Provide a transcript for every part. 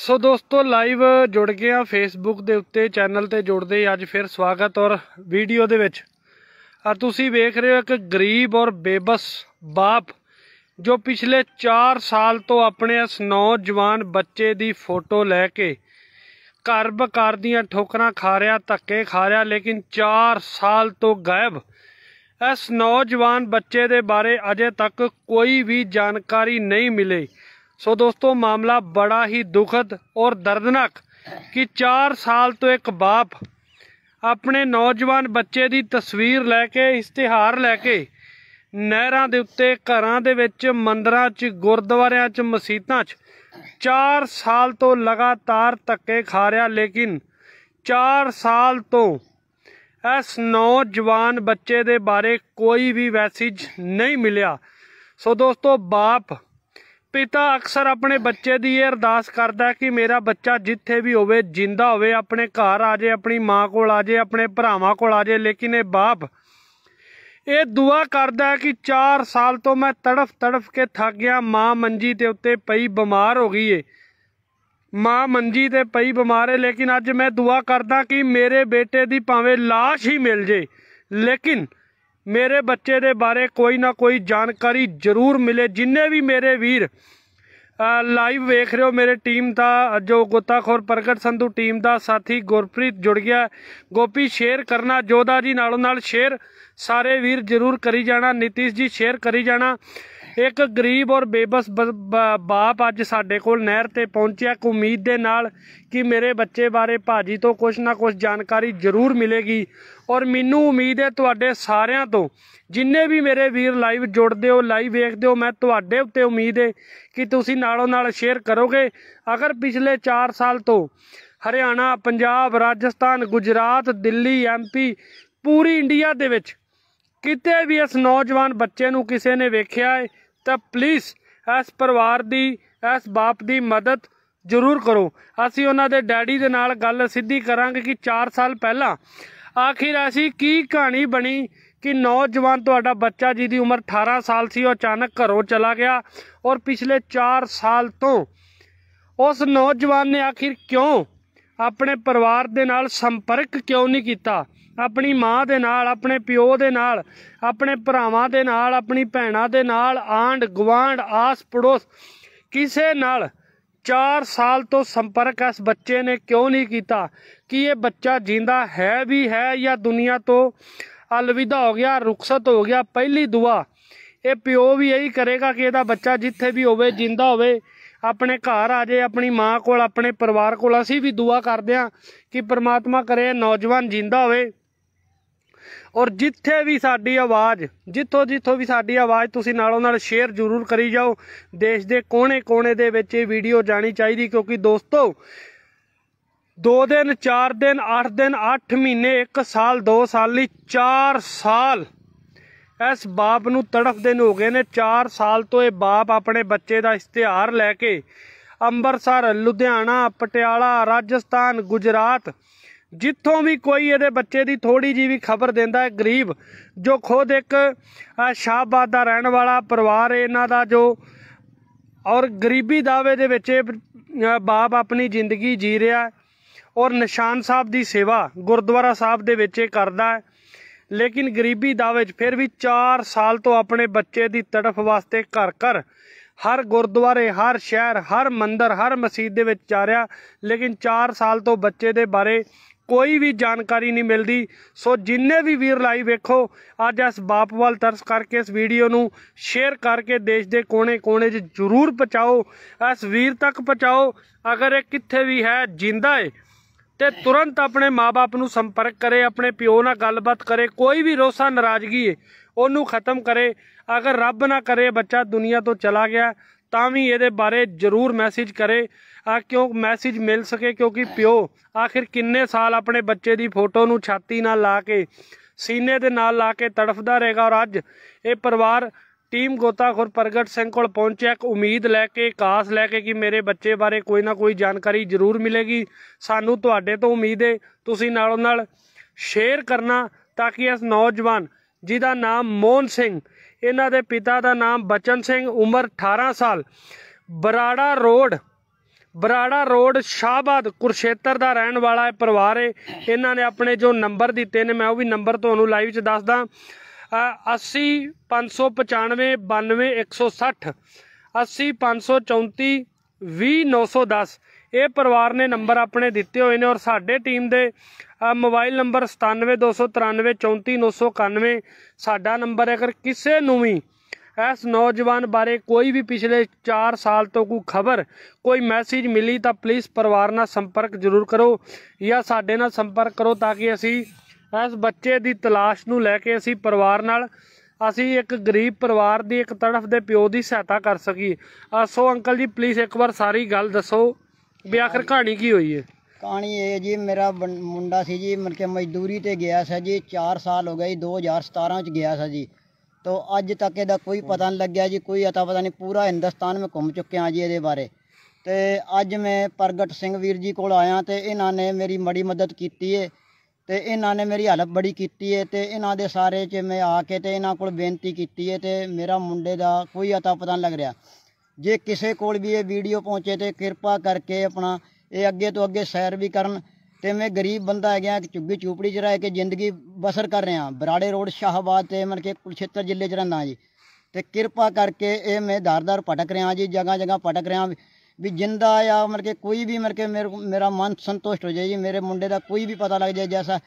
ਸੋ ਦੋਸਤੋ ਲਾਈਵ ਜੁੜ ਗਏ ਆ ਫੇਸਬੁੱਕ ਦੇ ਉੱਤੇ ਚੈਨਲ ਤੇ ਜੁੜਦੇ ਅੱਜ ਫਿਰ ਸਵਾਗਤ ਔਰ ਵੀਡੀਓ ਦੇ ਵਿੱਚ ਆ ਤੁਸੀਂ ਵੇਖ ਰਹੇ ਹੋ ਇੱਕ ਗਰੀਬ ਔਰ ਬੇਬਸ ਬਾਪ ਜੋ ਪਿਛਲੇ 4 ਸਾਲ ਤੋਂ ਆਪਣੇ ਇਸ ਨੌਜਵਾਨ ਬੱਚੇ ਦੀ ਫੋਟੋ ਲੈ ਕੇ ਘਰ ਕਰਦੀਆਂ ਦੀਆਂ ਠੋਕਰਾਂ ਖਾ ਰਿਹਾ ਧੱਕੇ ਖਾ ਰਿਹਾ ਲੇਕਿਨ 4 ਸਾਲ ਤੋਂ ਗਾਇਬ ਇਸ ਨੌਜਵਾਨ ਬੱਚੇ ਦੇ ਬਾਰੇ ਅਜੇ ਤੱਕ ਕੋਈ ਵੀ ਜਾਣਕਾਰੀ ਨਹੀਂ ਮਿਲੀ ਸੋ ਦੋਸਤੋ ਮਾਮਲਾ ਬੜਾ ਹੀ ਦੁਖਦ ਔਰ ਦਰਦਨਾਕ ਕਿ 4 ਸਾਲ ਤੋਂ ਇੱਕ ਬਾਪ ਆਪਣੇ ਨੌਜਵਾਨ ਬੱਚੇ ਦੀ ਤਸਵੀਰ ਲੈ ਕੇ ਇਸ਼ਤਿਹਾਰ ਲੈ ਕੇ ਨਹਿਰਾਂ ਦੇ ਉੱਤੇ ਘਰਾਂ ਦੇ ਵਿੱਚ ਮੰਦਰਾਂ 'ਚ ਗੁਰਦੁਆਰਿਆਂ 'ਚ ਮਸੀਤਾਂ 'ਚ 4 ਸਾਲ ਤੋਂ ਲਗਾਤਾਰ ਤੱਕੇ ਖਾ ਰਿਹਾ ਲੇਕਿਨ 4 ਸਾਲ ਤੋਂ ਇਸ ਨੌਜਵਾਨ ਬੱਚੇ ਦੇ ਬਾਰੇ ਕੋਈ ਵੀ ਮੈਸੇਜ ਨਹੀਂ ਮਿਲਿਆ ਸੋ ਦੋਸਤੋ ਬਾਪ ਪਿਤਾ ਅਕਸਰ ਆਪਣੇ ਬੱਚੇ ਦੀ ਇਹ ਅਰਦਾਸ ਕਰਦਾ ਕਿ ਮੇਰਾ ਬੱਚਾ ਜਿੱਥੇ ਵੀ ਹੋਵੇ ਜਿੰਦਾ ਹੋਵੇ ਆਪਣੇ ਘਰ ਆ ਜਾਏ ਆਪਣੀ ਮਾਂ ਕੋਲ ਆ ਜਾਏ ਆਪਣੇ ਭਰਾਵਾਂ ਕੋਲ ਆ ਜਾਏ ਲੇਕਿਨ ਇਹ ਬਾਪ ਇਹ ਦੁਆ ਕਰਦਾ ਕਿ 4 ਸਾਲ ਤੋਂ ਮੈਂ ਤੜਫ ਤੜਫ ਕੇ ਥੱਕ ਗਿਆ ਮਾਂ ਮੰਜੀ ਤੇ ਉੱਤੇ ਪਈ ਬਿਮਾਰ ਹੋ ਗਈ ਏ ਮਾਂ ਮੰਜੀ ਤੇ ਪਈ ਬਿਮਾਰ ਏ ਲੇਕਿਨ ਅੱਜ ਮੈਂ ਦੁਆ ਕਰਦਾ ਕਿ ਮੇਰੇ ਬੇਟੇ ਦੀ ਭਾਵੇਂ লাশ ਹੀ ਮਿਲ ਜੇ ਲੇਕਿਨ ਮੇਰੇ ਬੱਚੇ ਦੇ ਬਾਰੇ ਕੋਈ ਨਾ ਕੋਈ ਜਾਣਕਾਰੀ ਜ਼ਰੂਰ ਮਿਲੇ ਜਿੰਨੇ ਵੀ ਮੇਰੇ ਵੀਰ ਲਾਈਵ ਵੇਖ ਰਹੇ ਹੋ ਮੇਰੇ ਟੀਮ ਦਾ ਜੋ ਗੋਤਾਖੋਰ ਪ੍ਰਗਟ ਸੰਧੂ ਟੀਮ ਦਾ ਸਾਥੀ ਗੁਰਪ੍ਰੀਤ ਜੁੜ ਗਿਆ ਗੋਪੀ ਸ਼ੇਅਰ ਕਰਨਾ ਜੋਦਾ ਜੀ ਨਾਲੋਂ ਨਾਲ ਸ਼ੇਅਰ ਸਾਰੇ ਵੀਰ ਜ਼ਰੂਰ ਕਰੀ ਜਾਣਾ ਨਿਤਿਸ਼ ਜੀ ਸ਼ੇਅਰ ਕਰੀ ਜਾਣਾ ਇੱਕ ਗਰੀਬ ਔਰ ਬੇਬਸ ਬਾਪ ਅੱਜ ਸਾਡੇ ਕੋਲ ਨਹਿਰ ਤੇ ਪਹੁੰਚਿਆ ਕੋ ਉਮੀਦ ਦੇ ਨਾਲ ਕਿ ਮੇਰੇ ਬੱਚੇ ਬਾਰੇ ਭਾਜੀ ਤੋਂ ਕੁਝ ਨਾ ਕੁਝ ਜਾਣਕਾਰੀ ਜ਼ਰੂਰ ਮਿਲੇਗੀ ਔਰ ਮੈਨੂੰ ਉਮੀਦ ਹੈ ਤੁਹਾਡੇ ਸਾਰਿਆਂ ਤੋਂ ਜਿੰਨੇ ਵੀ ਮੇਰੇ ਵੀਰ ਲਾਈਵ ਜੁੜਦੇ ਹੋ ਲਾਈਵ ਵੇਖਦੇ ਹੋ ਮੈਂ ਤੁਹਾਡੇ ਉੱਤੇ ਉਮੀਦ ਹੈ ਕਿ ਤੁਸੀਂ ਨਾਲੋਂ ਨਾਲ ਸ਼ੇਅਰ ਕਰੋਗੇ ਅਗਰ ਪਿਛਲੇ 4 ਸਾਲ ਤੋਂ ਹਰਿਆਣਾ ਪੰਜਾਬ ਰਾਜਸਥਾਨ ਗੁਜਰਾਤ ਦਿੱਲੀ ਐਮਪੀ ਪੂਰੀ ਇੰਡੀਆ ਦੇ ਵਿੱਚ ਕਿਤੇ ਵੀ ਇਸ ਨੌਜਵਾਨ ਬੱਚੇ ਨੂੰ ਕਿਸੇ ਨੇ ਵੇਖਿਆ ਹੈ ਤਾਂ ਪਲੀਜ਼ ਇਸ ਪਰਿਵਾਰ ਦੀ ਇਸ ਬਾਪ ਦੀ ਮਦਦ ਜ਼ਰੂਰ ਕਰੋ ਅਸੀਂ ਉਹਨਾਂ ਦੇ ਡੈਡੀ ਦੇ ਨਾਲ ਗੱਲ ਸਿੱਧੀ ਕਰਾਂਗੇ ਕਿ 4 ਸਾਲ ਪਹਿਲਾਂ ਆਖਿਰ ਅਸੀਂ ਕੀ ਕਹਾਣੀ ਬਣੀ ਕਿ ਨੌਜਵਾਨ ਤੁਹਾਡਾ ਬੱਚਾ ਜੀ ਦੀ ਉਮਰ 18 ਸਾਲ ਸੀ ਉਹ ਅਚਾਨਕ ਘਰੋਂ ਚਲਾ ਗਿਆ ਔਰ ਪਿਛਲੇ 4 ਸਾਲ ਤੋਂ ਉਸ ਨੌਜਵਾਨ ਨੇ ਆਖਿਰ ਕਿਉਂ ਆਪਣੇ ਪਰਿਵਾਰ ਦੇ ਨਾਲ ਸੰਪਰਕ ਕਿਉਂ ਨਹੀਂ ਕੀਤਾ ਆਪਣੀ ਮਾਂ ਦੇ ਨਾਲ ਆਪਣੇ ਪਿਓ ਦੇ ਨਾਲ ਆਪਣੇ ਭਰਾਵਾਂ ਦੇ ਨਾਲ ਆਪਣੀ ਭੈਣਾਂ ਦੇ ਨਾਲ ਆਂਡ ਗਵਾਂਡ ਆਸ ਪੜੋਸ ਕਿਸੇ ਨਾਲ 4 ਸਾਲ ਤੋਂ ਸੰਪਰਕ ਇਸ ਬੱਚੇ ਨੇ ਕਿਉਂ ਨਹੀਂ ਕੀਤਾ ਕਿ ਇਹ ਬੱਚਾ ਜਿੰਦਾ ਹੈ ਵੀ ਹੈ ਜਾਂ ਦੁਨੀਆ ਤੋਂ ਅਲਵਿਦਾ ਹੋ ਗਿਆ ਰੁਖਸਤ ਹੋ ਗਿਆ ਪਹਿਲੀ ਦੁਆ ਇਹ ਪਿਓ ਵੀ ਇਹੀ ਕਰੇਗਾ ਕਿ ਇਹਦਾ ਬੱਚਾ ਜਿੱਥੇ ਵੀ ਹੋਵੇ ਜਿੰਦਾ ਹੋਵੇ ਆਪਣੇ ਘਰ ਆ ਜਾਏ ਆਪਣੀ ਮਾਂ ਕੋਲ ਆਪਣੇ ਪਰਿਵਾਰ ਕੋਲ ਅਸੀਂ ਵੀ ਦੁਆ ਕਰਦੇ ਆ ਕਿ ਪ੍ਰਮਾਤਮਾ ਕਰੇ ਨੌਜਵਾਨ ਜਿੰਦਾ ਹੋਵੇ ਔਰ ਜਿੱਥੇ ਵੀ ਸਾਡੀ ਆਵਾਜ਼ ਜਿੱਥੋਂ ਜਿੱਥੋਂ ਵੀ ਸਾਡੀ ਆਵਾਜ਼ ਤੁਸੀਂ ਨਾਲੋਂ ਨਾਲ ਸ਼ੇਅਰ ਜ਼ਰੂਰ ਕਰੀ ਜਾਓ ਦੇਸ਼ ਦੇ ਕੋਨੇ-ਕੋਨੇ ਦੇ ਵਿੱਚ ਇਹ ਵੀਡੀਓ ਜਾਣੀ ਚਾਹੀਦੀ ਕਿਉਂਕਿ ਦੋਸਤੋ 2 ਦਿਨ 4 ਦਿਨ 8 ਦਿਨ 8 ਮਹੀਨੇ 1 ਸਾਲ 2 ਸਾਲ ਲਈ 4 ਸਾਲ ਇਸ ਬਾਪ ਨੂੰ ਤੜਫਦੇ ਨੂੰ ਹੋ ਗਏ ਨੇ 4 ਸਾਲ ਤੋਂ ਇਹ ਬਾਪ ਆਪਣੇ ਬੱਚੇ ਦਾ ਇਸ਼ਤਿਹਾਰ ਲੈ ਕੇ ਅੰਮ੍ਰਿਤਸਰ ਲੁਧਿਆਣਾ ਪਟਿਆਲਾ ਰਾਜਸਥਾਨ ਗੁਜਰਾਤ ਜਿੱਥੋਂ ਵੀ ਕੋਈ ਇਹਦੇ ਬੱਚੇ ਦੀ ਥੋੜੀ ਜੀ ਵੀ ਖਬਰ ਦਿੰਦਾ ਹੈ ਗਰੀਬ ਜੋ ਖੁਦ ਇੱਕ ਸ਼ਾਬਾਦ ਦਾ ਰਹਿਣ ਵਾਲਾ ਪਰਿਵਾਰ ਹੈ ਇਹਨਾਂ ਦਾ ਜੋ ਔਰ ਗਰੀਬੀ ਦਾਵੇ ਦੇ ਵਿੱਚ ਇਹ ਬਾਪ ਆਪਣੀ ਜ਼ਿੰਦਗੀ ਜੀ ਰਿਹਾ ਔਰ ਨਿਸ਼ਾਨ ਸਾਹਿਬ ਦੀ ਸੇਵਾ ਗੁਰਦੁਆਰਾ ਸਾਹਿਬ ਦੇ ਵਿੱਚ ਇਹ ਕਰਦਾ ਹੈ ਲੇਕਿਨ ਗਰੀਬੀ ਦਾ ਵਿੱਚ ਫਿਰ ਵੀ 4 ਸਾਲ ਤੋਂ ਆਪਣੇ ਬੱਚੇ ਦੀ ਤੜਫ ਵਾਸਤੇ ਘਰ ਘਰ ਹਰ ਗੁਰਦੁਆਰੇ ਹਰ ਸ਼ਹਿਰ ਹਰ ਮੰਦਰ ਹਰ ਮਸਜਿਦ ਦੇ ਵਿੱਚ ਜਾ ਰਿਹਾ ਲੇਕਿਨ 4 ਸਾਲ ਤੋਂ ਬੱਚੇ ਦੇ ਬਾਰੇ ਕੋਈ ਵੀ ਜਾਣਕਾਰੀ ਨਹੀਂ ਮਿਲਦੀ ਸੋ ਜਿੰਨੇ ਵੀ ਵੀਰ ਲਾਈ ਵੇਖੋ ਅੱਜ ਇਸ ਬਾਪ ਵੱਲ ਤਰਸ ਕਰਕੇ ਇਸ ਵੀਡੀਓ ਨੂੰ ਸ਼ੇਅਰ ਕਰਕੇ ਦੇਸ਼ ਦੇ ਕੋਨੇ-ਕੋਨੇ 'ਚ ਜ਼ਰੂਰ ਪਹੁੰਚਾਓ ਇਸ ਵੀਰ ਤੱਕ ਪਹੁੰਚਾਓ ਅਗਰ ਇਹ ਕਿੱਥੇ ਵੀ ਹੈ ਜਿੰਦਾ ਹੈ ਤੇ ਤੁਰੰਤ ਆਪਣੇ ਮਾਪੇ ਨੂੰ ਸੰਪਰਕ ਕਰੇ ਆਪਣੇ ਪਿਓ ਨਾਲ ਗੱਲਬਾਤ ਕਰੇ ਕੋਈ ਵੀ ਰੋਸਾ ਨਾਰਾਜ਼ਗੀ ਹੈ ਉਹਨੂੰ ਖਤਮ ਕਰੇ ਅਗਰ ਰੱਬ ਨਾ ਕਰੇ ਬੱਚਾ ਦੁਨੀਆ ਤੋਂ ਚਲਾ ਗਿਆ ਤਾਂ ਵੀ ਇਹਦੇ ਬਾਰੇ ਜ਼ਰੂਰ ਮੈਸੇਜ ਕਰੇ ਆ ਕਿਉਂ ਮੈਸੇਜ ਮਿਲ ਸਕੇ ਕਿਉਂਕਿ ਪਿਓ ਆਖਿਰ ਕਿੰਨੇ ਸਾਲ ਆਪਣੇ ਬੱਚੇ ਦੀ ਫੋਟੋ ਨੂੰ ਛਾਤੀ ਨਾਲ ਲਾ ਕੇ ਸੀਨੇ ਦੇ ਨਾਲ ਲਾ ਕੇ ਤੜਫਦਾ ਰਹੇਗਾ ਔਰ ਅੱਜ ਇਹ ਪਰਿਵਾਰ ਟੀਮ ਗੋਤਾਖੋਰ ਪ੍ਰਗਟ ਸਿੰਘ ਕੋਲ ਪਹੁੰਚਿਆ ਇੱਕ ਉਮੀਦ ਲੈ ਕੇ ਕਾਸ ਲੈ ਕੇ ਕਿ ਮੇਰੇ ਬੱਚੇ ਬਾਰੇ ਕੋਈ ਨਾ ਕੋਈ ਜਾਣਕਾਰੀ ਜ਼ਰੂਰ ਮਿਲੇਗੀ ਸਾਨੂੰ ਤੁਹਾਡੇ ਤੋਂ ਉਮੀਦ ਹੈ ਤੁਸੀਂ ਨਾਲੋਂ ਨਾਲ ਸ਼ੇਅਰ ਕਰਨਾ ਤਾਂ ਕਿ ਇਸ ਨੌਜਵਾਨ ਜਿਹਦਾ ਨਾਮ ਮੋਹਨ ਸਿੰਘ ਇਹਨਾਂ ਦੇ ਪਿਤਾ ਦਾ ਨਾਮ ਬਚਨ ਸਿੰਘ ਉਮਰ 18 ਸਾਲ ਬਰਾੜਾ ਰੋਡ ਬਰਾੜਾ ਰੋਡ ਸ਼ਾਹਬਾਦ ਕੁਰਸ਼ੇਤਰ ਦਾ ਰਹਿਣ ਵਾਲਾ ਹੈ ਪਰਿਵਾਰ ਹੈ ਇਹਨਾਂ ਨੇ ਆਪਣੇ ਜੋ ਨੰਬਰ ਦਿੱਤੇ ਨੇ ਮੈਂ ਉਹ ਵੀ ਨੰਬਰ ਤੁਹਾਨੂੰ ਲਾਈਵ 'ਚ ਦੱਸਦਾ ਇਹ ਪਰਿਵਾਰ ਨੇ ਨੰਬਰ ਆਪਣੇ ਦਿੱਤੇ ਹੋਏ ਨੇ ਔਰ ਸਾਡੇ ਟੀਮ ਦੇ ਮੋਬਾਈਲ ਨੰਬਰ 9723944991 ਸਾਡਾ ਨੰਬਰ ਹੈ ਅਗਰ ਕਿਸੇ ਨੂੰ ਵੀ ਇਸ ਨੌਜਵਾਨ ਬਾਰੇ ਕੋਈ ਵੀ ਪਿਛਲੇ 4 ਸਾਲ ਤੋਂ ਕੋਈ ਖਬਰ ਕੋਈ ਮੈਸੇਜ ਮਿਲੀ ਤਾਂ ਪਲੀਜ਼ ਪਰਿਵਾਰ ਨਾਲ ਸੰਪਰਕ ਜ਼ਰੂਰ ਕਰੋ ਜਾਂ ਸਾਡੇ ਨਾਲ ਸੰਪਰਕ ਕਰੋ ਤਾਂ ਕਿ ਅਸੀਂ ਇਸ ਬੱਚੇ ਦੀ ਤਲਾਸ਼ ਨੂੰ ਲੈ ਕੇ ਅਸੀਂ ਪਰਿਵਾਰ ਨਾਲ ਅਸੀਂ ਇੱਕ ਗਰੀਬ ਪਰਿਵਾਰ ਦੀ ਇੱਕ ਤੜਫ ਦੇ ਪਿਓ ਦੀ ਸਹਾਇਤਾ ਕਰ ਸਕੀ ਸੋ ਅੰਕਲ ਜੀ ਪਲੀਜ਼ ਇੱਕ ਵਾਰ ਸਾਰੀ ਗੱਲ ਦੱਸੋ ਵੀ ਆਖਰ ਕਹਾਣੀ ਕੀ ਹੋਈ ਹੈ ਕਹਾਣੀ ਇਹ ਜੀ ਮੇਰਾ ਮੁੰਡਾ ਸੀ ਜੀ ਮਨ ਕੇ ਮਜ਼ਦੂਰੀ ਤੇ ਗਿਆ ਸੀ ਜੀ 4 ਸਾਲ ਹੋ ਗਏ 2017 ਚ ਗਿਆ ਸੀ ਜੀ ਤੋ ਅੱਜ ਤੱਕ ਇਹਦਾ ਕੋਈ ਪਤਾ ਨਹੀਂ ਲੱਗਿਆ ਜੀ ਕੋਈ ਅਤਾ ਪਤਾ ਨਹੀਂ ਪੂਰਾ ਹਿੰਦੁਸਤਾਨ ਮੈਂ ਘੁੰਮ ਚੁੱਕਿਆ ਜੀ ਇਹਦੇ ਬਾਰੇ ਤੇ ਅੱਜ ਮੈਂ ਪ੍ਰਗਟ ਸਿੰਘ ਵੀਰ ਜੀ ਕੋਲ ਆਇਆ ਤੇ ਇਹਨਾਂ ਨੇ ਮੇਰੀ ਮੜੀ ਮਦਦ ਕੀਤੀ ਏ ਤੇ ਇਹਨਾਂ ਨੇ ਮੇਰੀ ਹਾਲਤ ਬੜੀ ਕੀਤੀ ਹੈ ਤੇ ਇਹਨਾਂ ਦੇ ਸਾਰੇ 'ਚ ਮੈਂ ਆ ਕੇ ਤੇ ਇਹਨਾਂ ਕੋਲ ਬੇਨਤੀ ਕੀਤੀ ਹੈ ਤੇ ਮੇਰਾ ਮੁੰਡੇ ਦਾ ਕੋਈ ਅਤਾ ਪਤਾ ਨਹੀਂ ਲੱਗ ਰਿਹਾ ਜੇ ਕਿਸੇ ਕੋਲ ਵੀ ਇਹ ਵੀਡੀਓ ਪਹੁੰਚੇ ਤੇ ਕਿਰਪਾ ਕਰਕੇ ਆਪਣਾ ਇਹ ਅੱਗੇ ਤੋਂ ਅੱਗੇ ਸ਼ੇਅਰ ਵੀ ਕਰਨ ਤੇ ਮੈਂ ਗਰੀਬ ਬੰਦਾ ਹੈ ਗਿਆ ਇੱਕ ਚੁੱਗੀ ਚੂਪੜੀ 'ਚ ਰਹਿ ਕੇ ਜ਼ਿੰਦਗੀ ਬਸਰ ਕਰ ਰਿਹਾ ਬਰਾੜੇ ਰੋਡ ਸ਼ਾਹਬਾਦ ਤੇ ਮਨ ਕੇ ਕੁਲਛੇਤਰ ਜ਼ਿਲ੍ਹੇ 'ਚ ਰਹਿੰਦਾ ਜੀ ਤੇ ਕਿਰਪਾ ਕਰਕੇ ਇਹ ਮੈਂ ਧਾਰਦਾਰ ਪਟਕ ਰਿਹਾ ਜੀ ਜਗ੍ਹਾ ਜਗ੍ਹਾ ਪਟਕ ਰਿਹਾ ਵੀ ਜਿੰਦਾ ਆ ਮਰ ਕੇ ਕੋਈ ਵੀ ਮਰ ਕੇ ਮੇਰਾ ਮਨ ਸੰਤੁਸ਼ਟ ਹੋ ਜਾਏ ਜੀ ਮੇਰੇ ਮੁੰਡੇ ਦਾ ਕੋਈ ਵੀ ਪਤਾ ਲੱਗ ਜਾਏ ਜੈਸਾ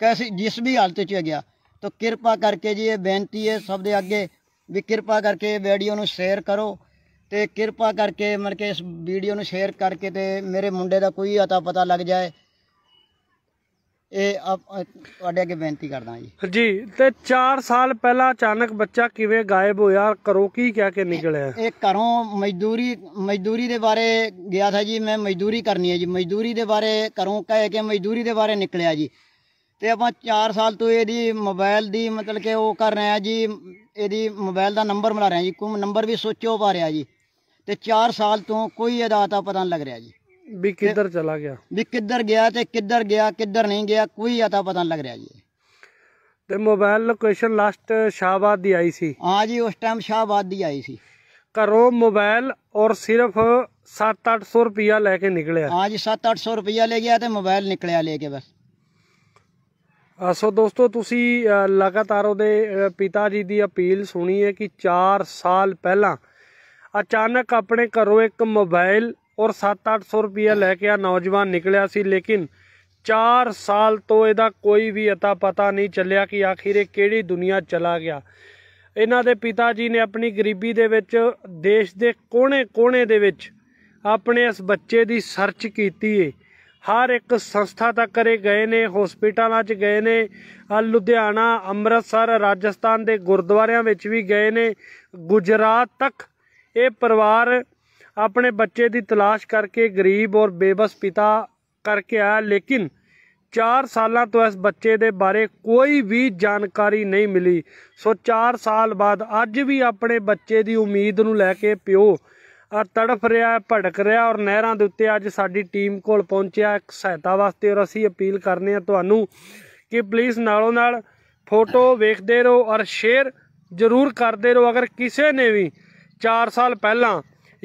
ਕੈਸੀ ਜਿਸ ਵੀ ਹਾਲਤ 'ਚ ਗਿਆ ਤਾਂ ਕਿਰਪਾ ਕਰਕੇ ਜੀ ਇਹ ਬੇਨਤੀ ਹੈ ਸਭ ਦੇ ਅੱਗੇ ਵੀ ਕਿਰਪਾ ਕਰਕੇ ਵੀਡੀਓ ਨੂੰ ਸ਼ੇਅਰ ਕਰੋ ਤੇ ਕਿਰਪਾ ਕਰਕੇ ਮਰ ਕੇ ਇਸ ਵੀਡੀਓ ਨੂੰ ਸ਼ੇਅਰ ਕਰਕੇ ਤੇ ਮੇਰੇ ਮੁੰਡੇ ਦਾ ਕੋਈ ਅਤਾ ਪਤਾ ਲੱਗ ਜਾਏ ਇਹ ਤੁਹਾਡੇ ਅੱਗੇ ਬੇਨਤੀ ਕਰਦਾ ਜੀ ਜੀ ਤੇ 4 ਸਾਲ ਪਹਿਲਾਂ ਅਚਾਨਕ ਬੱਚਾ ਕਿਵੇਂ ਗਾਇਬ ਹੋਇਆ ਕਰੋ ਕੀ ਕਹਿ ਕੇ ਨਿਕਲਿਆ ਇਹ ਘਰੋਂ ਮਜ਼ਦੂਰੀ ਮਜ਼ਦੂਰੀ ਦੇ ਬਾਰੇ ਗਿਆ ਥਾ ਜੀ ਮੈਂ ਮਜ਼ਦੂਰੀ ਕਰਨੀ ਹੈ ਜੀ ਮਜ਼ਦੂਰੀ ਦੇ ਬਾਰੇ ਘਰੋਂ ਕਹਿ ਕੇ ਮਜ਼ਦੂਰੀ ਦੇ ਬਾਰੇ ਨਿਕਲਿਆ ਜੀ ਤੇ ਆਪਾਂ 4 ਸਾਲ ਤੋਂ ਇਹਦੀ ਮੋਬਾਈਲ ਦੀ ਮਤਲਬ ਕਿ ਉਹ ਕਰ ਰਹੇ ਆ ਜੀ ਇਹਦੀ ਮੋਬਾਈਲ ਦਾ ਨੰਬਰ ਮਿਲਾ ਰਹੇ ਆ ਜੀ ਕੋਈ ਨੰਬਰ ਵੀ ਸੋਚੋ ਪਾ ਰਿਹਾ ਜੀ ਤੇ 4 ਸਾਲ ਤੋਂ ਕੋਈ ਅਦਾਤਾ ਪਤਾ ਨਹੀਂ ਲੱਗ ਰਿਹਾ ਜੀ ਵੀ ਕਿੱਧਰ ਚਲਾ ਗਿਆ ਵੀ ਕਿੱਧਰ ਗਿਆ ਤੇ ਕਿੱਧਰ ਗਿਆ ਕਿੱਧਰ ਨਹੀਂ ਗਿਆ ਕੋਈ ਅਤਾ ਪਤਾ ਨਹੀਂ ਲੱਗ ਰਿਹਾ ਜੀ ਤੇ ਮੋਬਾਈਲ ਲੋਕੇਸ਼ਨ ਲਾਸਟ ਸ਼ਾਹਬਾਦ ਦੀ ਆਈ ਸੀ ਹਾਂ ਜੀ ਉਸ ਟਾਈਮ ਸ਼ਾਹਬਾਦ ਦੀ ਆਈ ਸੀ ਘਰੋਂ ਮੋਬਾਈਲ ਔਰ ਸਿਰਫ 7-800 ਰੁਪਿਆ ਲੈ ਕੇ ਨਿਕਲਿਆ ਹਾਂ ਜੀ 7-800 ਰੁਪਿਆ ਲੈ ਗਿਆ ਤੇ ਮੋਬਾਈਲ ਨਿਕਲਿਆ ਲੈ ਕੇ ਬਸ ਸੋ ਦੋਸਤੋ ਤੁਸੀਂ ਲਗਾਤਾਰ ਉਹਦੇ ਪਿਤਾ ਜੀ ਦੀ ਅਪੀਲ ਸੁਣੀ ਹੈ ਕਿ 4 ਸਾਲ ਪਹਿਲਾਂ ਅਚਾਨਕ ਆਪਣੇ ਘਰੋਂ ਇੱਕ ਮੋਬਾਈਲ ਔਰ 7-800 ਰੁਪਏ ਲੈ ਕੇ ਆ ਨੌਜਵਾਨ ਨਿਕਲਿਆ ਸੀ ਲੇਕਿਨ 4 ਸਾਲ ਤੋਂ ਇਹਦਾ ਕੋਈ ਵੀ ਅਤਾ ਪਤਾ ਨਹੀਂ ਚੱਲਿਆ ਕਿ ਆਖਿਰ ਇਹ ਕਿਹੜੀ ਦੁਨੀਆ ਚਲਾ ਗਿਆ ਇਹਨਾਂ ਦੇ ਪਿਤਾ ਜੀ ਨੇ ਆਪਣੀ ਗਰੀਬੀ ਦੇ ਵਿੱਚ ਦੇਸ਼ ਦੇ ਕੋਨੇ-ਕੋਨੇ ਦੇ ਵਿੱਚ ਆਪਣੇ ਇਸ ਬੱਚੇ ਦੀ ਸਰਚ ਕੀਤੀ ਏ ਹਰ ਇੱਕ ਸੰਸਥਾ ਤੱਕ ਕਰੇ ਗਏ ਨੇ ਹਸਪੀਟਲਾਂ 'ਚ ਗਏ ਨੇ ਲੁਧਿਆਣਾ ਅੰਮ੍ਰਿਤਸਰ ਰਾਜਸਥਾਨ ਦੇ ਗੁਰਦੁਆਰਿਆਂ ਵਿੱਚ ਵੀ ਗਏ ਨੇ ਗੁਜਰਾਤ ਤੱਕ ਇਹ ਪਰਿਵਾਰ ਆਪਣੇ ਬੱਚੇ ਦੀ ਤਲਾਸ਼ ਕਰਕੇ ਗਰੀਬ ਔਰ बेबस ਪਿਤਾ ਕਰਕੇ आया ਲੇਕਿਨ 4 ਸਾਲਾਂ ਤੋਂ ਇਸ ਬੱਚੇ ਦੇ ਬਾਰੇ ਕੋਈ ਵੀ ਜਾਣਕਾਰੀ ਨਹੀਂ ਮਿਲੀ ਸੋ 4 ਸਾਲ ਬਾਅਦ ਅੱਜ ਵੀ ਆਪਣੇ ਬੱਚੇ ਦੀ ਉਮੀਦ ਨੂੰ ਲੈ ਕੇ ਪਿਓ ਤੜਫ ਰਿਹਾ ਭੜਕ ਰਿਹਾ ਔਰ ਨਹਿਰਾਂ ਦੇ ਉੱਤੇ ਅੱਜ ਸਾਡੀ ਟੀਮ ਕੋਲ ਪਹੁੰਚਿਆ ਇੱਕ ਸਹਾਇਤਾ ਵਾਸਤੇ ਔਰ ਅਸੀਂ ਅਪੀਲ ਕਰਨੇ ਆ ਤੁਹਾਨੂੰ ਕਿ ਪਲੀਜ਼ ਨਾਲੋਂ ਨਾਲ ਫੋਟੋ ਵੇਖਦੇ ਰਹੋ ਔਰ ਸ਼ੇਅਰ ਜ਼ਰੂਰ ਕਰਦੇ ਰਹੋ ਅਗਰ ਕਿਸੇ ਨੇ ਵੀ 4 ਸਾਲ ਪਹਿਲਾਂ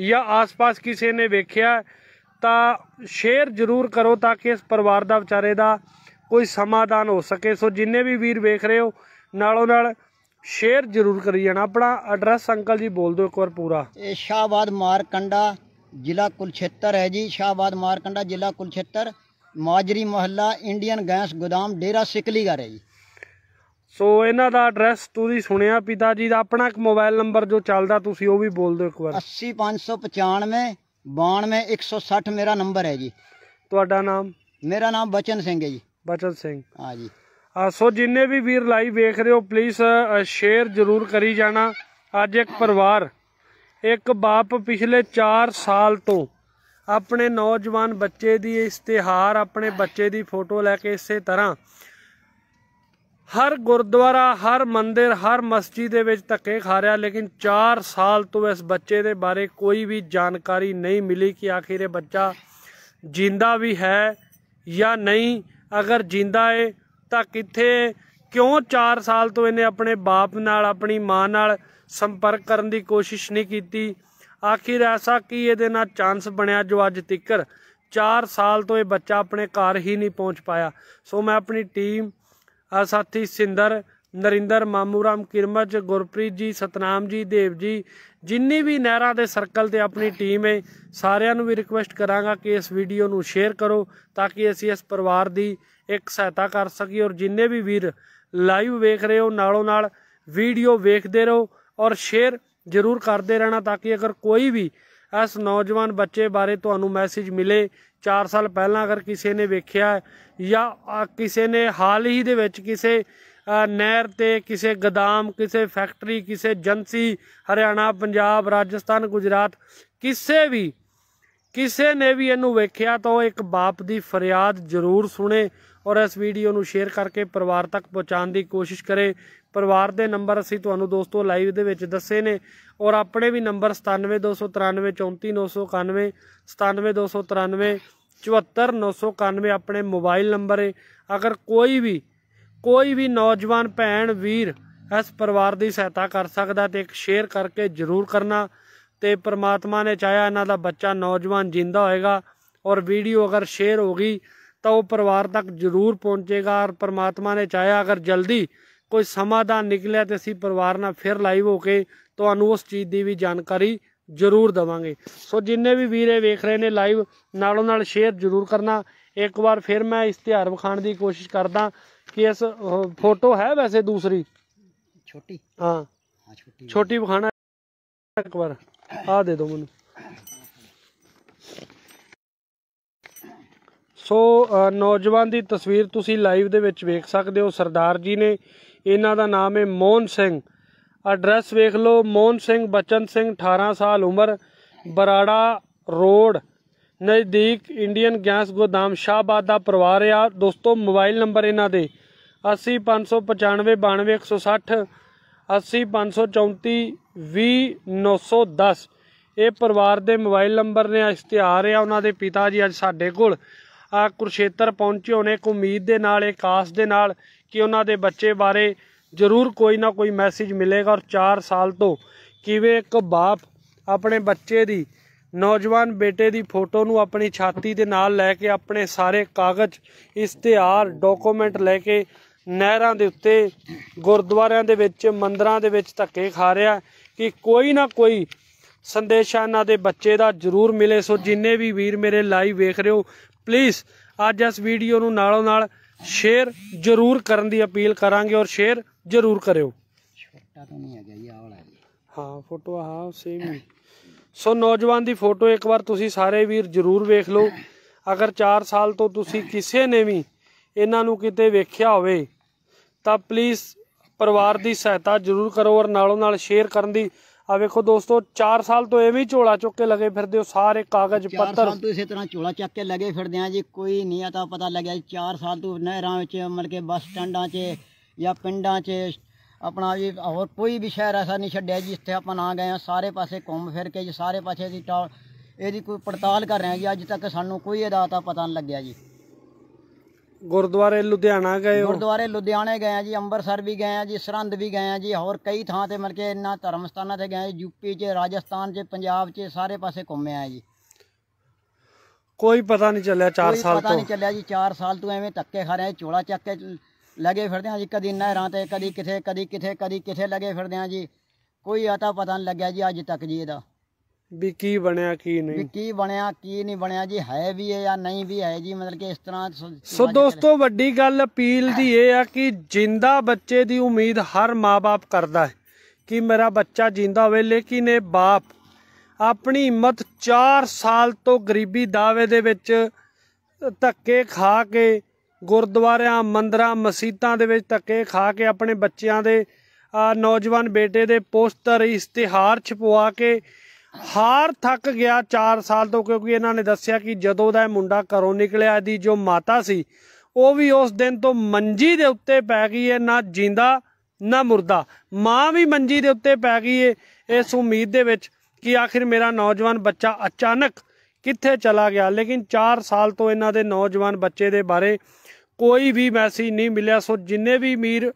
ਜਾਂ ਆਸ-ਪਾਸ ਕਿਸੇ ਨੇ ਵੇਖਿਆ ਤਾਂ ਸ਼ੇਅਰ ਜ਼ਰੂਰ ਕਰੋ ਤਾਂ ਕਿ ਇਸ ਪਰਿਵਾਰ ਦਾ ਵਿਚਾਰੇ ਦਾ ਕੋਈ ਸਮਾਧਾਨ ਹੋ ਸਕੇ ਸੋ ਜਿੰਨੇ ਵੀ ਵੀਰ ਵੇਖ ਰਹੇ ਹੋ ਨਾਲੋਂ ਨਾਲ ਸ਼ੇਅਰ ਜ਼ਰੂਰ ਕਰੀ ਜਾਣਾ ਆਪਣਾ ਐਡਰੈਸ ਅੰਕਲ ਜੀ ਬੋਲ ਦਿਓ ਇੱਕ ਵਾਰ ਪੂਰਾ ਇਹ ਸ਼ਾਹਬਾਦ ਮਾਰਕੰਡਾ ਜ਼ਿਲ੍ਹਾ ਕੁਲਛੇਤਰ ਹੈ ਜੀ ਸ਼ਾਹਬਾਦ ਮਾਰਕੰਡਾ ਜ਼ਿਲ੍ਹਾ ਕੁਲਛੇਤਰ ਮਾਜਰੀ ਮਹੱਲਾ ਇੰਡੀਅਨ ਗੈਸ ਗੋਦਾਮ ਡੇਰਾ ਸਿਕਲੀਗਰ ਹੈ ਜੀ ਸੋ ਇਹਨਾਂ ਦਾ ਐਡਰੈਸ ਤੁਸੀਂ ਸੁਣਿਆ ਪਿਤਾ ਜੀ ਦਾ ਆਪਣਾ ਇੱਕ ਮੋਬਾਈਲ ਨੰਬਰ ਜੋ ਚੱਲਦਾ ਤੁਸੀਂ ਉਹ ਵੀ ਬੋਲ ਦਿਓ ਇੱਕ ਵਾਰ 80595 92160 ਮੇਰਾ ਨੰਬਰ ਹੈ ਜੀ ਤੁਹਾਡਾ ਨਾਮ ਮੇਰਾ ਨਾਮ ਬਚਨ ਸਿੰਘ ਹੈ ਜੀ ਬਚਨ ਸਿੰਘ ਹਾਂ ਜੀ ਆ ਸੋ ਜਿੰਨੇ ਵੀ ਵੀਰ ਲਾਈਵ ਵੇਖ ਰਹੇ ਹੋ ਪਲੀਜ਼ ਸ਼ੇਅਰ ਜ਼ਰੂਰ ਕਰੀ ਜਾਣਾ ਅੱਜ ਇੱਕ ਪਰਿਵਾਰ ਇੱਕ ਬਾਪ ਪਿਛਲੇ 4 ਸਾਲ ਤੋਂ ਆਪਣੇ ਨੌਜਵਾਨ ਬੱਚੇ ਦੀ ਇਸ਼ਤਿਹਾਰ ਆਪਣੇ ਬੱਚੇ ਦੀ ਫੋਟੋ ਲੈ ਕੇ ਇਸੇ ਤਰ੍ਹਾਂ ਹਰ ਗੁਰਦੁਆਰਾ ਹਰ ਮੰਦਿਰ ਹਰ ਮਸਜਿਦ ਦੇ ਵਿੱਚ ਧੱਕੇ ਖਾ ਲੇਕਿਨ 4 ਸਾਲ ਤੋਂ ਇਸ ਬੱਚੇ ਦੇ ਬਾਰੇ ਕੋਈ ਵੀ ਜਾਣਕਾਰੀ ਨਹੀਂ ਮਿਲੀ ਕਿ ਆਖਿਰ ਇਹ ਬੱਚਾ ਜਿੰਦਾ ਵੀ ਹੈ ਜਾਂ ਨਹੀਂ ਅਗਰ ਜਿੰਦਾ ਹੈ ਤਾਂ ਕਿੱਥੇ ਕਿਉਂ 4 ਸਾਲ ਤੋਂ ਇਹਨੇ ਆਪਣੇ ਬਾਪ ਨਾਲ ਆਪਣੀ ਮਾਂ ਨਾਲ ਸੰਪਰਕ ਕਰਨ ਦੀ ਕੋਸ਼ਿਸ਼ ਨਹੀਂ ਕੀਤੀ ਆਖਿਰ ਐਸਾ ਕੀ ਇਹਦੇ ਨਾਲ ਚਾਂਸ ਬਣਿਆ ਜੋ ਅੱਜ ਤੱਕ 4 ਸਾਲ ਤੋਂ ਇਹ ਬੱਚਾ ਆਪਣੇ ਘਰ ਹੀ ਨਹੀਂ ਪਹੁੰਚ ਪਾਇਆ ਸੋ ਮੈਂ ਆਪਣੀ ਟੀਮ ਆ ਸਾਥੀ ਸਿੰਦਰ ਨਰਿੰਦਰ ਮਾਮੂਰਾਮ ਕਿਰਮਜ ਗੁਰਪ੍ਰੀਤ ਜੀ ਸਤਨਾਮ ਜੀ ਦੇਵ ਜੀ ਜਿੰਨੀ ਵੀ ਨਹਿਰਾ ਦੇ ਸਰਕਲ ਤੇ ਆਪਣੀ ਟੀਮ ਹੈ ਸਾਰਿਆਂ ਨੂੰ ਵੀ ਰਿਕੁਐਸਟ ਕਰਾਂਗਾ ਕਿ ਇਸ ਵੀਡੀਓ ਨੂੰ ਸ਼ੇਅਰ ਕਰੋ ਤਾਂ ਕਿ ਅਸੀਂ ਇਸ ਪਰਿਵਾਰ ਦੀ ਇੱਕ ਸਹਾਇਤਾ ਕਰ ਸਕੀਏ ਔਰ ਜਿੰਨੇ ਵੀ ਵੀਰ ਲਾਈਵ ਵੇਖ ਰਹੇ ਹੋ ਨਾਲੋਂ ਨਾਲ ਵੀਡੀਓ ਵੇਖਦੇ ਰਹੋ ਔਰ ਸ਼ੇਅਰ ਜ਼ਰੂਰ ਕਰਦੇ ਰਹਿਣਾ ਤਾਂ ਕਿ ਅਗਰ ਕੋਈ ਵੀ ਇਸ ਨੌਜਵਾਨ ਬੱਚੇ ਬਾਰੇ ਤੁਹਾਨੂੰ ਮੈਸੇਜ ਮਿਲੇ 4 ਸਾਲ ਪਹਿਲਾਂ ਅਗਰ ਕਿਸੇ ਨੇ ਵੇਖਿਆ ਜਾਂ ਕਿਸੇ ਨੇ ਹਾਲ ਹੀ ਦੇ ਵਿੱਚ ਕਿਸੇ ਨਹਿਰ ਤੇ ਕਿਸੇ ਗਦਾਮ ਕਿਸੇ ਫੈਕਟਰੀ ਕਿਸੇ ਏਜੰਸੀ ਹਰਿਆਣਾ ਪੰਜਾਬ ਰਾਜਸਥਾਨ ਗੁਜਰਾਤ ਕਿਸੇ ਵੀ ਕਿਸੇ ਨੇ ਵੀ ਇਹਨੂੰ ਵੇਖਿਆ ਤਾਂ ਇੱਕ ਬਾਪ ਦੀ ਫਰਿਆਦ ਜ਼ਰੂਰ ਸੁਣੇ ਔਰ ਇਸ ਵੀਡੀਓ ਨੂੰ ਸ਼ੇਅਰ ਕਰਕੇ ਪਰਿਵਾਰ ਤੱਕ ਪਹੁੰਚਾਉਣ ਦੀ ਕੋਸ਼ਿਸ਼ ਕਰੇ ਪਰਿਵਾਰ ਦੇ ਨੰਬਰ ਅਸੀਂ ਤੁਹਾਨੂੰ ਦੋਸਤੋ ਲਾਈਵ ਦੇ ਵਿੱਚ ਦੱਸੇ ਨੇ ਔਰ ਆਪਣੇ ਵੀ ਨੰਬਰ 97293 97293 74991 ਆਪਣੇ ਮੋਬਾਈਲ ਨੰਬਰ ਹੈ ਅਗਰ ਕੋਈ ਵੀ ਕੋਈ ਵੀ ਨੌਜਵਾਨ ਭੈਣ ਵੀਰ ਇਸ ਪਰਿਵਾਰ ਦੀ ਸਹਾਇਤਾ ਕਰ ਸਕਦਾ ਤੇ ਇੱਕ ਸ਼ੇਅਰ ਕਰਕੇ ਜ਼ਰੂਰ ਕਰਨਾ ਤੇ ਪ੍ਰਮਾਤਮਾ ਨੇ ਚਾਹਿਆ ਇਹਨਾਂ ਦਾ ਬੱਚਾ ਨੌਜਵਾਨ ਜਿੰਦਾ ਹੋਏਗਾ ਔਰ ਵੀਡੀਓ ਅਗਰ ਸ਼ੇਅਰ ਹੋ ਗਈ ਤਾਂ ਉਹ ਪਰਿਵਾਰ ਤੱਕ ਜ਼ਰੂਰ ਪਹੁੰਚੇਗਾ ਔਰ ਪ੍ਰਮਾਤਮਾ ਨੇ ਚਾਹਿਆ ਅਗਰ ਜਲਦੀ ਕੋਈ ਸਮਾਂ ਦਾ ਨਿਕਲਿਆ ਤੇ ਅਸੀਂ ਪਰਿਵਾਰ ਨਾਲ ਫਿਰ ਲਾਈਵ ਹੋ ਕੇ ਤੁਹਾਨੂੰ ਉਸ ਚੀਜ਼ ਦੀ ਵੀ ਜਾਣਕਾਰੀ ਜ਼ਰੂਰ ਦਵਾਂਗੇ ਸੋ ਜਿੰਨੇ ਵੀ ਵੀਰੇ ਵੇਖ ਰਹੇ ਨੇ ਲਾਈਵ ਨਾਲੋਂ ਨਾਲ ਸ਼ੇਅਰ ਜ਼ਰੂਰ ਕਰਨਾ ਇੱਕ ਵਾਰ ਫਿਰ ਮੈਂ ਇਸ਼ਤਿਹਾਰ ਵਿਖਾਣ ਦੀ ਕੋਸ਼ਿਸ਼ ਕਰਦਾ ਕਿ ਇਸ ਫੋਟੋ ਹੈ ਵੈਸੇ ਦੂਸਰੀ ਛੋਟੀ ਹਾਂ ਛੋਟੀ ਛੋਟੀ ਵਿਖਾਣਾ ਇੱਕ ਵਾਰ ਆ ਦੇ ਦਿਓ ਮੈਨੂੰ ਸੋ ਨੌਜਵਾਨ ਦੀ ਤਸਵੀਰ ਤੁਸੀਂ ਲਾਈਵ ਦੇ ਵਿੱਚ ਵੇਖ ਸਕਦੇ ਹੋ ਸਰਦਾਰ ਜੀ ਨੇ ਇਹਨਾਂ ਦਾ ਨਾਮ ਹੈ ਮੋਹਨ ਸਿੰਘ ਐਡਰੈਸ ਵੇਖ ਲਓ ਮੋਹਨ ਸਿੰਘ ਬਚਨ ਸਿੰਘ 18 ਸਾਲ ਉਮਰ ਬਰਾੜਾ ਰੋਡ ਨਜ਼ਦੀਕ ਇੰਡੀਅਨ ਗੈਸ ਗੋਦਾਮ ਸ਼ਾਹਬਾਦ ਦਾ ਪਰਿਵਾਰ ਆ ਦੋਸਤੋ ਮੋਬਾਈਲ ਨੰਬਰ ਇਹਨਾਂ ਦੇ 80595929160 80534420910 ਇਹ ਪਰਿਵਾਰ ਦੇ ਮੋਬਾਈਲ ਨੰਬਰ ਨੇ ਇਸ਼ਤਿਹਾਰ ਆ ਉਹਨਾਂ ਦੇ ਪਿਤਾ ਜੀ ਅੱਜ ਸਾਡੇ ਕੋਲ ਆ ਕੁਰਸ਼ੇਤਰ ਪਹੁੰਚੇ ਹੋਣੇ ਇੱਕ ਉਮੀਦ ਦੇ ਨਾਲ ਇੱਕ ਆਸ ਦੇ ਨਾਲ ਕਿ ਉਹਨਾਂ ਦੇ ਬੱਚੇ ਬਾਰੇ ਜ਼ਰੂਰ ਕੋਈ ਨਾ ਕੋਈ ਮੈਸੇਜ ਮਿਲੇਗਾ ਔਰ 4 ਸਾਲ ਤੋਂ ਕਿਵੇਂ ਇੱਕ ਬਾਪ ਆਪਣੇ ਬੱਚੇ ਦੀ ਨੌਜਵਾਨ ਬੇਟੇ ਦੀ ਫੋਟੋ ਨੂੰ ਆਪਣੀ ਛਾਤੀ ਦੇ ਨਾਲ ਲੈ ਕੇ ਆਪਣੇ ਸਾਰੇ ਕਾਗਜ਼ ਇਸ਼ਤਿਹਾਰ ਡਾਕੂਮੈਂਟ ਲੈ ਕੇ ਨਹਿਰਾਂ ਦੇ ਉੱਤੇ ਗੁਰਦੁਆਰਿਆਂ ਦੇ ਵਿੱਚ ਮੰਦਰਾਂ ਦੇ ਵਿੱਚ ਧੱਕੇ ਖਾ ਰਿਹਾ ਕਿ ਕੋਈ ਨਾ ਕੋਈ ਸੰਦੇਸ਼ਾ ਇਹਨਾਂ ਦੇ ਬੱਚੇ ਦਾ ਜ਼ਰੂਰ ਮਿਲੇ ਸੋ ਜਿੰਨੇ ਵੀ ਵੀਰ ਮੇਰੇ ਲਾਈਵ ਵੇਖ ਰਹੇ ਹੋ ਪਲੀਜ਼ ਅੱਜ ਇਸ ਵੀਡੀਓ ਨੂੰ ਨਾਲੋਂ ਨਾਲ ਸ਼ੇਅਰ ਜ਼ਰੂਰ ਕਰਨ ਦੀ ਅਪੀਲ ਕਰਾਂਗੇ ਔਰ ਸ਼ੇਅਰ ਜ਼ਰੂਰ ਕਰਿਓ ਛੋਟਾ ਤਾਂ ਨਹੀਂ ਗਿਆ ਇਹ ਵਾਲਾ ਹਾਂ ਫੋਟੋ ਹਾਂ ਸੇਮ ਹੀ ਸੋ ਨੌਜਵਾਨ ਦੀ ਫੋਟੋ ਇੱਕ ਵਾਰ ਤੁਸੀਂ ਸਾਰੇ ਵੀਰ ਜ਼ਰੂਰ ਵੇਖ ਲਓ ਅਗਰ 4 ਸਾਲ ਤੋਂ ਤੁਸੀਂ ਕਿਸੇ ਨੇ ਵੀ ਇਹਨਾਂ ਨੂੰ ਕਿਤੇ ਵੇਖਿਆ ਹੋਵੇ ਤਾਂ ਪਲੀਜ਼ ਪਰਿਵਾਰ ਦੀ ਸਹਾਇਤਾ ਜ਼ਰੂਰ ਕਰੋ ਔਰ ਨਾਲੋਂ ਨਾਲ ਸ਼ੇਅਰ ਕਰਨ ਦੀ ਆ ਵੇਖੋ ਦੋਸਤੋ 4 ਸਾਲ ਤੋਂ ਐਵੇਂ ਹੀ ਝੋਲਾ ਚੁੱਕ ਕੇ ਲਗੇ ਫਿਰਦੇ ਹੋ ਸਾਰੇ ਕਾਗਜ਼ ਪੱਤਰ 4 ਸਾਲ ਤੋਂ ਇਸੇ ਤਰ੍ਹਾਂ ਝੋਲਾ ਚੱਕ ਕੇ ਲਗੇ ਫਿਰਦੇ ਆ ਜੀ ਕੋਈ ਨਹੀਂ ਆ ਤਾਂ ਪਤਾ ਲੱਗਿਆ 4 ਸਾਲ ਤੋਂ ਨਹਿਰਾਂ ਵਿੱਚ ਮਲ ਕੇ ਬੱਸ ਸਟੈਂਡਾਂ 'ਚ ਜਾਂ ਪਿੰਡਾਂ 'ਚ ਆਪਣਾ ਜੀ ਹੋਰ ਕੋਈ ਵੀ ਸ਼ਹਿਰ ਐਸਾ ਨਹੀਂ ਛੱਡਿਆ ਜੀ ਜਿੱਥੇ ਆਪਾਂ ਨਾ ਗਏ ਆ ਸਾਰੇ ਪਾਸੇ ਘੁੰਮ ਫਿਰ ਕੇ ਜੀ ਸਾਰੇ ਪਾਸੇ ਦੀ ਇਹਦੀ ਕੋਈ ਪੜਤਾਲ ਕਰ ਰਹੇ ਆ ਜੀ ਅੱਜ ਤੱਕ ਸਾਨੂੰ ਕੋਈ ਇਹਦਾ ਪਤਾ ਨਹੀਂ ਲੱਗਿਆ ਜੀ ਗੁਰਦੁਆਰੇ ਲੁਧਿਆਣਾ ਗਏ ਹੋ ਗੁਰਦੁਆਰੇ ਲੁਧਿਆਣੇ ਗਏ ਆ ਜੀ ਅੰਮ੍ਰਿਤਸਰ ਵੀ ਗਏ ਆ ਜੀ ਸਰੰਦ ਵੀ ਗਏ ਆ ਜੀ ਹੋਰ ਕਈ ਥਾਂ ਤੇ ਮਿਲ ਕੇ ਇੰਨਾ ਧਰਮ ਸਥਾਨਾਂ ਤੇ ਗਏ ਯੂਪੀ 'ਚ ਰਾਜਸਥਾਨ 'ਚ ਪੰਜਾਬ 'ਚ ਸਾਰੇ ਪਾਸੇ ਘੁੰਮੇ ਆ ਜੀ ਕੋਈ ਪਤਾ ਨਹੀਂ ਚੱਲਿਆ 4 ਸਾਲ ਤੋਂ ਪਤਾ ਨਹੀਂ ਚੱਲਿਆ ਜੀ 4 ਸਾਲ ਤੋਂ ਐਵੇਂ ਤੱਕੇ ਖਾ ਰਹੇ ਚੋਲਾ ਚੱਕ ਕੇ ਲੱਗੇ ਫਿਰਦੇ ਆ ਜੀ ਕਦੀ ਨਹਿਰਾਂ ਤੇ ਕਦੀ ਕਿਥੇ ਕਦੀ ਕਿਥੇ ਕਦੀ ਕਿਥੇ ਲੱਗੇ ਫਿਰਦੇ ਆ ਜੀ ਕੋਈ ਆਤਾ ਪਤਾ ਨਹੀਂ ਲੱਗਿਆ ਜੀ ਅੱਜ ਤੱਕ ਜੀ ਇਹਦਾ ਵੀ ਕੀ ਬਣਿਆ ਕੀ ਨਹੀਂ ਵੀ ਕੀ ਬਣਿਆ ਕੀ ਨਹੀਂ ਬਣਿਆ ਜੀ ਹੈ ਵੀ ਹੈ ਜਾਂ ਨਹੀਂ ਵੀ ਹੈ ਜੀ ਮਤਲਬ ਕਿ ਇਸ ਤਰ੍ਹਾਂ ਸੋ ਦੋਸਤੋ ਵੱਡੀ ਗੱਲ ਅਪੀਲ ਦੀ ਇਹ ਆ ਕਿ ਜਿੰਦਾ ਬੱਚੇ ਦੀ ਉਮੀਦ ਹਰ ਮਾਪੇ ਕਰਦਾ ਹੈ ਕਿ ਮੇਰਾ ਬੱਚਾ ਜਿੰਦਾ ਹੋਵੇ ਲੇਕਿਨ ਇਹ ਬਾਪ ਆਪਣੀ ਹਿੰਮਤ 4 ਸਾਲ ਤੋਂ ਗਰੀਬੀ ਦਾਵੇ ਦੇ ਵਿੱਚ ਧੱਕੇ ਖਾ ਕੇ ਗੁਰਦੁਆਰਿਆਂ ਮੰਦਰਾਂ ਮਸੀਤਾਂ ਦੇ ਵਿੱਚ ਧੱਕੇ ਖਾ ਕੇ ਆਪਣੇ ਬੱਚਿਆਂ ਦੇ ਨੌਜਵਾਨ ਬੇਟੇ ਦੇ ਪੋਸਟਰ ਇਸ਼ਤਿਹਾਰ ਛਪਵਾ ਕੇ ਹਾਰ ਥੱਕ ਗਿਆ 4 ਸਾਲ ਤੋਂ ਕਿਉਂਕਿ ਇਹਨਾਂ ਨੇ ਦੱਸਿਆ ਕਿ ਜਦੋਂ ਦਾ ਇਹ ਮੁੰਡਾ ਘਰੋਂ ਨਿਕਲਿਆ ਦੀ ਜੋ ਮਾਤਾ ਸੀ ਉਹ ਵੀ ਉਸ ਦਿਨ ਤੋਂ ਮੰਜੀ ਦੇ ਉੱਤੇ ਪੈ ਗਈ ਹੈ ਨਾ ਜਿੰਦਾ ਨਾ ਮਰਦਾ ਮਾਂ ਵੀ ਮੰਜੀ ਦੇ ਉੱਤੇ ਪੈ ਗਈ ਏ ਇਸ ਉਮੀਦ ਦੇ ਵਿੱਚ ਕਿ ਆਖਿਰ ਮੇਰਾ ਨੌਜਵਾਨ ਬੱਚਾ ਅਚਾਨਕ ਕਿੱਥੇ ਚਲਾ ਗਿਆ ਲੇਕਿਨ 4 ਸਾਲ ਤੋਂ ਇਹਨਾਂ ਦੇ ਨੌਜਵਾਨ ਬੱਚੇ ਦੇ ਬਾਰੇ ਕੋਈ ਵੀ ਮੈਸੇਜ ਨਹੀਂ ਮਿਲਿਆ ਸੋ ਜਿੰਨੇ ਵੀ ਮੀਰ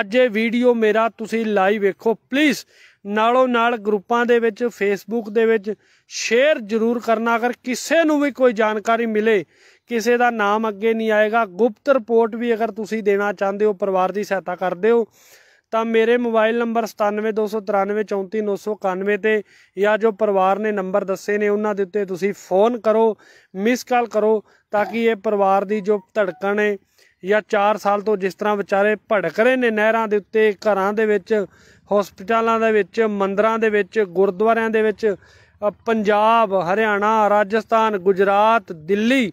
ਅੱਜ ਇਹ ਵੀਡੀਓ ਮੇਰਾ ਤੁਸੀਂ ਲਾਈਵ ਵੇਖੋ ਪਲੀਜ਼ ਨਾਲੋ ਨਾਲ ਗਰੁੱਪਾਂ ਦੇ ਵਿੱਚ ਫੇਸਬੁੱਕ ਦੇ ਵਿੱਚ ਸ਼ੇਅਰ ਜ਼ਰੂਰ ਕਰਨਾ ਅਗਰ ਕਿਸੇ ਨੂੰ ਵੀ ਕੋਈ ਜਾਣਕਾਰੀ ਮਿਲੇ ਕਿਸੇ ਦਾ ਨਾਮ ਅੱਗੇ ਨਹੀਂ ਆਏਗਾ ਗੁਪਤ ਰਿਪੋਰਟ ਵੀ ਅਗਰ ਤੁਸੀਂ ਦੇਣਾ ਚਾਹੁੰਦੇ ਹੋ ਪਰਿਵਾਰ ਦੀ ਸਹਾਇਤਾ ਕਰਦੇ ਹੋ ਤਾਂ ਮੇਰੇ ਮੋਬਾਈਲ ਨੰਬਰ 9729394991 ਤੇ ਜਾਂ ਜੋ ਪਰਿਵਾਰ ਨੇ ਨੰਬਰ ਦੱਸੇ ਨੇ ਉਹਨਾਂ ਦੇ ਉੱਤੇ ਤੁਸੀਂ ਫੋਨ ਕਰੋ ਮਿਸ ਕਾਲ ਕਰੋ ਤਾਂ ਕਿ ਇਹ ਪਰਿਵਾਰ ਦੀ ਜੋ ਧੜਕਣ ਹੈ ਜਾਂ 4 ਸਾਲ ਤੋਂ ਜਿਸ ਤਰ੍ਹਾਂ ਵਿਚਾਰੇ ਭੜਕ ਰਹੇ ਨੇ ਨਹਿਰਾਂ ਦੇ ਉੱਤੇ ਘਰਾਂ ਦੇ ਵਿੱਚ ਹਸਪਤਾਲਾਂ ਦੇ ਵਿੱਚ ਮੰਦਰਾਂ ਦੇ ਵਿੱਚ ਗੁਰਦੁਆਰਿਆਂ ਦੇ ਵਿੱਚ ਪੰਜਾਬ ਹਰਿਆਣਾ ਰਾਜਸਥਾਨ ਗੁਜਰਾਤ ਦਿੱਲੀ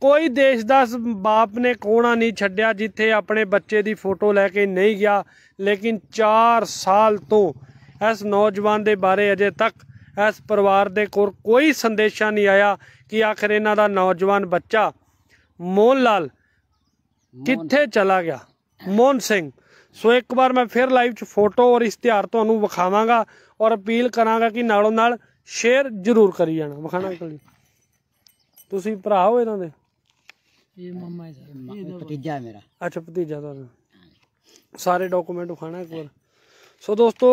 ਕੋਈ ਦੇਸ਼ ਦਾ ਬਾਪ ਨੇ ਕੋਣਾ ਨਹੀਂ ਛੱਡਿਆ ਜਿੱਥੇ ਆਪਣੇ ਬੱਚੇ ਦੀ ਫੋਟੋ ਲੈ ਕੇ ਨਹੀਂ ਗਿਆ ਲੇਕਿਨ 4 ਸਾਲ ਤੋਂ ਇਸ ਨੌਜਵਾਨ ਦੇ ਬਾਰੇ ਅਜੇ ਤੱਕ ਇਸ ਪਰਿਵਾਰ ਦੇ ਕੋਲ ਕੋਈ ਸੰਦੇਸ਼ਾ ਨਹੀਂ ਆਇਆ ਕਿ ਆਖਰ ਇਹਨਾਂ ਦਾ ਨੌਜਵਾਨ ਬੱਚਾ ਮੋਹਨ ਲਾਲ ਕਿੱਥੇ ਚਲਾ ਗਿਆ ਮੋਹਨ ਸਿੰਘ ਸੋ ਇੱਕ ਵਾਰ ਮੈਂ ਫਿਰ ਲਾਈਵ 'ਚ ਫੋਟੋ ਔਰ ਇਸ਼ਤਿਹਾਰ ਤੁਹਾਨੂੰ ਵਿਖਾਵਾਂਗਾ ਔਰ ਅਪੀਲ ਕਰਾਂਗਾ ਕਿ ਨਾਲੋਂ ਨਾਲ ਸ਼ੇਅਰ ਜ਼ਰੂਰ ਕਰੀ ਜਾਣਾ ਵਿਖਾਣਾ ਅੰਕਲ ਤੁਸੀਂ ਭਰਾ ਹੋ ਇਹਨਾਂ ਦੇ ਇਹ ਮਮਾ ਹੈ ਭਤੀਜਾ ਮੇਰਾ ਅੱਛਾ ਭਤੀਜਾ ਤੁਹਾਡਾ ਸਾਰੇ ਡਾਕੂਮੈਂਟ ਵਿਖਾਣਾ ਇੱਕ ਵਾਰ ਸੋ ਦੋਸਤੋ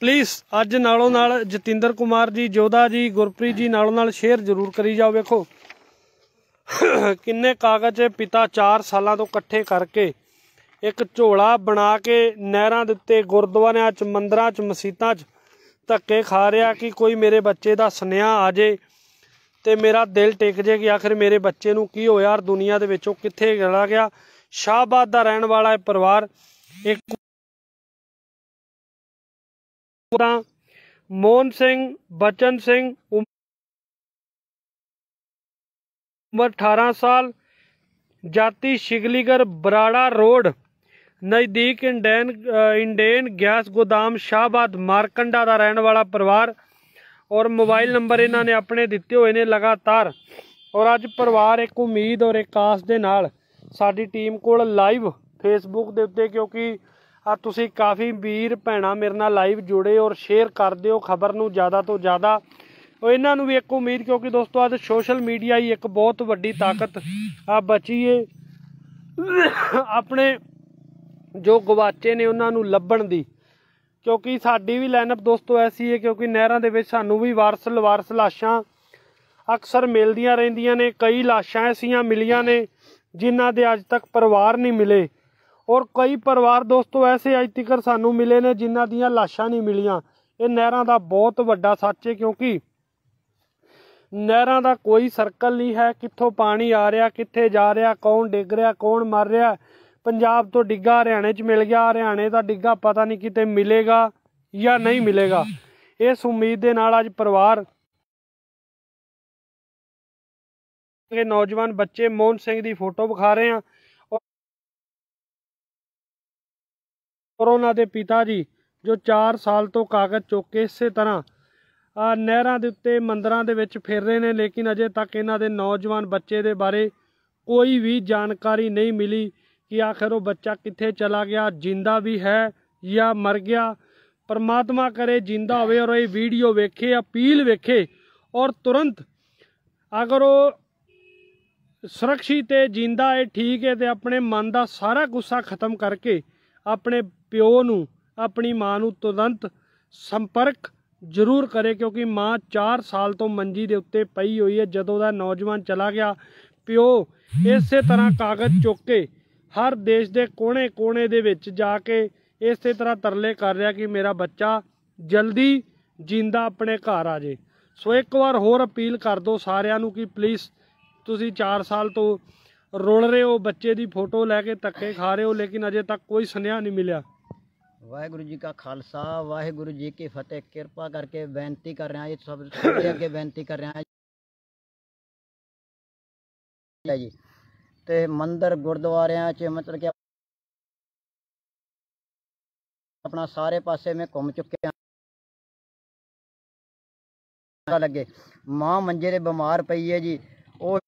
ਪਲੀਜ਼ ਅੱਜ ਨਾਲੋਂ ਨਾਲ ਜਤਿੰਦਰ ਕੁਮਾਰ ਜੀ ਜੋਧਾ ਜੀ ਗੁਰਪ੍ਰੀਤ ਜੀ ਨਾਲੋਂ ਨਾਲ ਸ਼ੇਅਰ ਜ਼ਰੂਰ ਕਰੀ ਜਾਓ ਵੇਖੋ ਕਿੰਨੇ ਕਾਗਜ਼ ਪਿਤਾ 4 ਸਾਲਾਂ ਤੋਂ ਇਕੱਠੇ ਕਰਕੇ ਇੱਕ ਝੋਲਾ ਬਣਾ ਕੇ ਨਹਿਰਾਂ ਦੇ ਉੱਤੇ ਗੁਰਦੁਆਰਿਆਂ 'ਚ ਮੰਦਰਾਂ 'ਚ ਮਸੀਤਾਂ 'ਚ ਧੱਕੇ ਖਾ ਰਿਹਾ ਕਿ ਕੋਈ ਮੇਰੇ ਬੱਚੇ ਦਾ ਸੁਨੇਹਾ ਆ ਜੇ ਤੇ ਮੇਰਾ ਦਿਲ ਟਿਕ ਜੇ ਕਿ ਆਖਿਰ ਮੇਰੇ ਬੱਚੇ ਨੂੰ ਕੀ ਹੋਇਆ ਔਰ ਦੁਨੀਆ ਦੇ ਵਿੱਚੋਂ ਕਿੱਥੇ ਗਿਆ ਗਿਆ ਸ਼ਾਹਬਾਦ ਦਾ ਰਹਿਣ ਵਾਲਾ ਇਹ ਪਰਿਵਾਰ ਇੱਕ ਮੋਹਨ ਸਿੰਘ ਬਚਨ ਸਿੰਘ ਉਮਰ 18 ਸਾਲ ਜਾਤੀ ਸ਼ਿਗਲੀਗਰ ਬਰਾੜਾ ਰੋਡ ਨਜ਼ਦੀਕ ਇੰਡੇਨ ਇੰਡੇਨ ਗੈਸ ਗੋਦਾਮ ਸ਼ਾਹਬਾਦ ਮਾਰਕੰਡਾ ਦਾ ਰਹਿਣ ਵਾਲਾ ਪਰਿਵਾਰ ਔਰ ਮੋਬਾਈਲ ਨੰਬਰ ਇਹਨਾਂ ਨੇ ਆਪਣੇ ਦਿੱਤੇ ਹੋਏ ਨੇ ਲਗਾਤਾਰ ਔਰ ਅੱਜ ਪਰਿਵਾਰ ਇੱਕ ਉਮੀਦ ਔਰ ਇੱਕ ਆਸ ਦੇ ਨਾਲ ਸਾਡੀ ਟੀਮ ਕੋਲ ਲਾਈਵ ਫੇਸਬੁੱਕ ਦੇ ਉੱਤੇ ਕਿਉਂਕਿ ਆ ਤੁਸੀਂ ਕਾਫੀ ਵੀਰ ਭੈਣਾ ਮੇਰੇ ਨਾਲ ਲਾਈਵ ਜੁੜੇ ਔਰ ਸ਼ੇਅਰ ਕਰਦੇ ਹੋ ਖਬਰ ਨੂੰ ਜ਼ਿਆਦਾ ਤੋਂ ਜ਼ਿਆਦਾ ਔਰ ਇਹਨਾਂ ਨੂੰ ਵੀ ਇੱਕ ਉਮੀਦ ਕਿਉਂਕਿ ਦੋਸਤੋ ਅੱਜ ਸੋਸ਼ਲ ਮੀਡੀਆ ਹੀ ਇੱਕ ਬਹੁਤ ਵੱਡੀ ਤਾਕਤ ਆ ਬਚੀਏ ਆਪਣੇ ਜੋ ਗਵਾਚੇ ਨੇ ਉਹਨਾਂ ਨੂੰ ਲੱਭਣ ਦੀ ਕਿਉਂਕਿ ਸਾਡੀ ਵੀ ਲਾਈਨਅਪ ਦੋਸਤੋ ਐਸੀ ਹੈ ਕਿਉਂਕਿ ਨਹਿਰਾਂ ਦੇ ਵਿੱਚ ਸਾਨੂੰ ਵੀ ਵਾਰਸ ਲਵਾਰਸ ਲਾਸ਼ਾਂ ਅਕਸਰ ਮਿਲਦੀਆਂ ਰਹਿੰਦੀਆਂ ਨੇ ਕਈ ਲਾਸ਼ਾਂ ਐਸੀਆਂ ਮਿਲੀਆਂ ਨੇ ਜਿਨ੍ਹਾਂ ਦੇ ਅੱਜ ਤੱਕ ਪਰਿਵਾਰ ਨਹੀਂ ਮਿਲੇ ਔਰ ਕਈ ਪਰਿਵਾਰ ਦੋਸਤੋ ਐਸੇ ਅੱਜ ਤੱਕ ਸਾਨੂੰ ਮਿਲੇ ਨੇ ਜਿਨ੍ਹਾਂ ਦੀਆਂ ਲਾਸ਼ਾਂ ਨਹੀਂ ਮਿਲੀਆਂ ਇਹ ਨਹਿਰਾਂ ਦਾ ਬਹੁਤ ਵੱਡਾ ਸੱਚ ਹੈ ਕਿਉਂਕਿ ਨਹਿਰਾਂ ਦਾ ਕੋਈ ਸਰਕਲ ਨਹੀਂ ਹੈ ਕਿੱਥੋਂ ਪਾਣੀ ਆ ਰਿਹਾ ਕਿੱਥੇ ਜਾ ਰਿਹਾ ਕੌਣ ਡਿੱਗ ਰਿਹਾ ਕੌਣ ਮਰ ਰਿਹਾ ਪੰਜਾਬ ਤੋਂ ਡਿੱਗਾ ਹਰਿਆਣੇ 'ਚ ਮਿਲ ਗਿਆ ਹਰਿਆਣੇ ਦਾ ਡਿੱਗਾ ਪਤਾ ਨਹੀਂ ਕਿਤੇ ਮਿਲੇਗਾ ਜਾਂ ਨਹੀਂ ਮਿਲੇਗਾ ਇਸ ਉਮੀਦ ਦੇ ਨਾਲ ਅੱਜ ਪਰਿਵਾਰ ਦੇ ਨੌਜਵਾਨ ਬੱਚੇ ਮੋਹਨ ਸਿੰਘ ਦੀ ਫੋਟੋ ਵਿਖਾ ਰਹੇ ਆ ਕਰੋਨਾ ਦੇ ਪਿਤਾ ਜੀ ਜੋ 4 ਸਾਲ ਤੋਂ ਕਾਗਜ਼ ਚੁੱਕ ਕੇ ਇਸੇ ਤਰ੍ਹਾਂ ਆ ਨਹਿਰਾਂ ਦੇ ਉੱਤੇ ਮੰਦਰਾਂ ਦੇ ਵਿੱਚ ਫਿਰ ਰਹੇ ਨੇ ਲੇਕਿਨ ਅਜੇ ਤੱਕ ਇਹਨਾਂ ਦੇ ਨੌਜਵਾਨ ਬੱਚੇ ਦੇ ਬਾਰੇ ਕੋਈ ਵੀ ਜਾਣਕਾਰੀ ਨਹੀਂ ਮਿਲੀ ਕਿ ਆਖਿਰ ਉਹ ਬੱਚਾ ਕਿੱਥੇ ਚਲਾ ਗਿਆ ਜਿੰਦਾ ਵੀ ਹੈ ਜਾਂ ਮਰ ਗਿਆ ਪਰਮਾਤਮਾ ਕਰੇ ਜਿੰਦਾ ਹੋਵੇ ਔਰ ਇਹ ਵੀਡੀਓ ਵੇਖੇ ਅਪੀਲ ਵੇਖੇ ਔਰ ਤੁਰੰਤ ਅਗਰ ਉਹ ਸੁਰੱਖਿਅਤ ਤੇ ਜਿੰਦਾ ਹੈ ਠੀਕ ਹੈ ਤੇ ਆਪਣੇ ਮਨ ਦਾ ਸਾਰਾ ਗੁੱਸਾ ਖਤਮ ਕਰਕੇ ਆਪਣੇ ਪਿਓ ਨੂੰ ਆਪਣੀ ਮਾਂ ਨੂੰ ਤੁਰੰਤ ਸੰਪਰਕ ਜ਼ਰੂਰ ਕਰੇ ਕਿਉਂਕਿ ਮਾਂ 4 ਸਾਲ ਤੋਂ ਮੰਜੀ ਦੇ ਉੱਤੇ ਪਈ ਹੋਈ ਹੈ ਜਦੋਂ ਦਾ ਨੌਜਵਾਨ ਚਲਾ ਗਿਆ ਪਿਓ ਇਸੇ ਤਰ੍ਹਾਂ ਕਾਗਜ਼ ਚੁੱਕ ਕੇ ਹਰ ਦੇਸ਼ ਦੇ ਕੋਨੇ-ਕੋਨੇ ਦੇ ਵਿੱਚ ਜਾ ਕੇ ਇਸੇ ਤਰ੍ਹਾਂ ਤਰਲੇ ਕਰ ਰਿਹਾ ਕਿ ਮੇਰਾ ਬੱਚਾ ਜਲਦੀ ਜਿੰਦਾ ਆਪਣੇ ਘਰ ਆ ਜੇ ਸੋ ਇੱਕ ਵਾਰ ਹੋਰ ਅਪੀਲ ਕਰ ਦੋ ਸਾਰਿਆਂ ਨੂੰ ਕਿ ਪਲੀਜ਼ ਤੁਸੀਂ 4 ਸਾਲ ਤੋਂ ਰੋਲ ਰਹੇ ਹੋ ਬੱਚੇ ਦੀ ਫੋਟੋ ਲੈ ਕੇ ਤੱਕੇ ਖਾ ਰਹੇ ਹੋ ਲੇਕਿਨ ਅਜੇ ਤੱਕ ਕੋਈ ਸੁਨੇਹਾ ਨਹੀਂ ਮਿਲਿਆ ਵਾਹਿਗੁਰੂ ਜੀ ਕਾ ਖਾਲਸਾ ਵਾਹਿਗੁਰੂ ਜੀ ਕੀ ਫਤਿਹ ਕਿਰਪਾ ਕਰਕੇ ਬੇਨਤੀ ਕਰ ਰਿਹਾ ਹਾਂ ਇਹ ਸਭ ਅੱਗੇ ਬੇਨਤੀ ਕਰ ਰਿਹਾ ਹਾਂ ਜੀ ਤੇ ਮੰਦਰ ਗੁਰਦੁਆਰਿਆਂ 'ਚ ਮਤਲਬ ਕਿ ਆਪਣਾ ਸਾਰੇ ਪਾਸੇ ਮੈਂ ਘੁੰਮ ਚੁੱਕਿਆ ਆ ਲੱਗੇ ਮਾਂ ਮੰਜੇ ਦੇ ਬਿਮਾਰ ਪਈ ਹੈ ਜੀ ਉਹ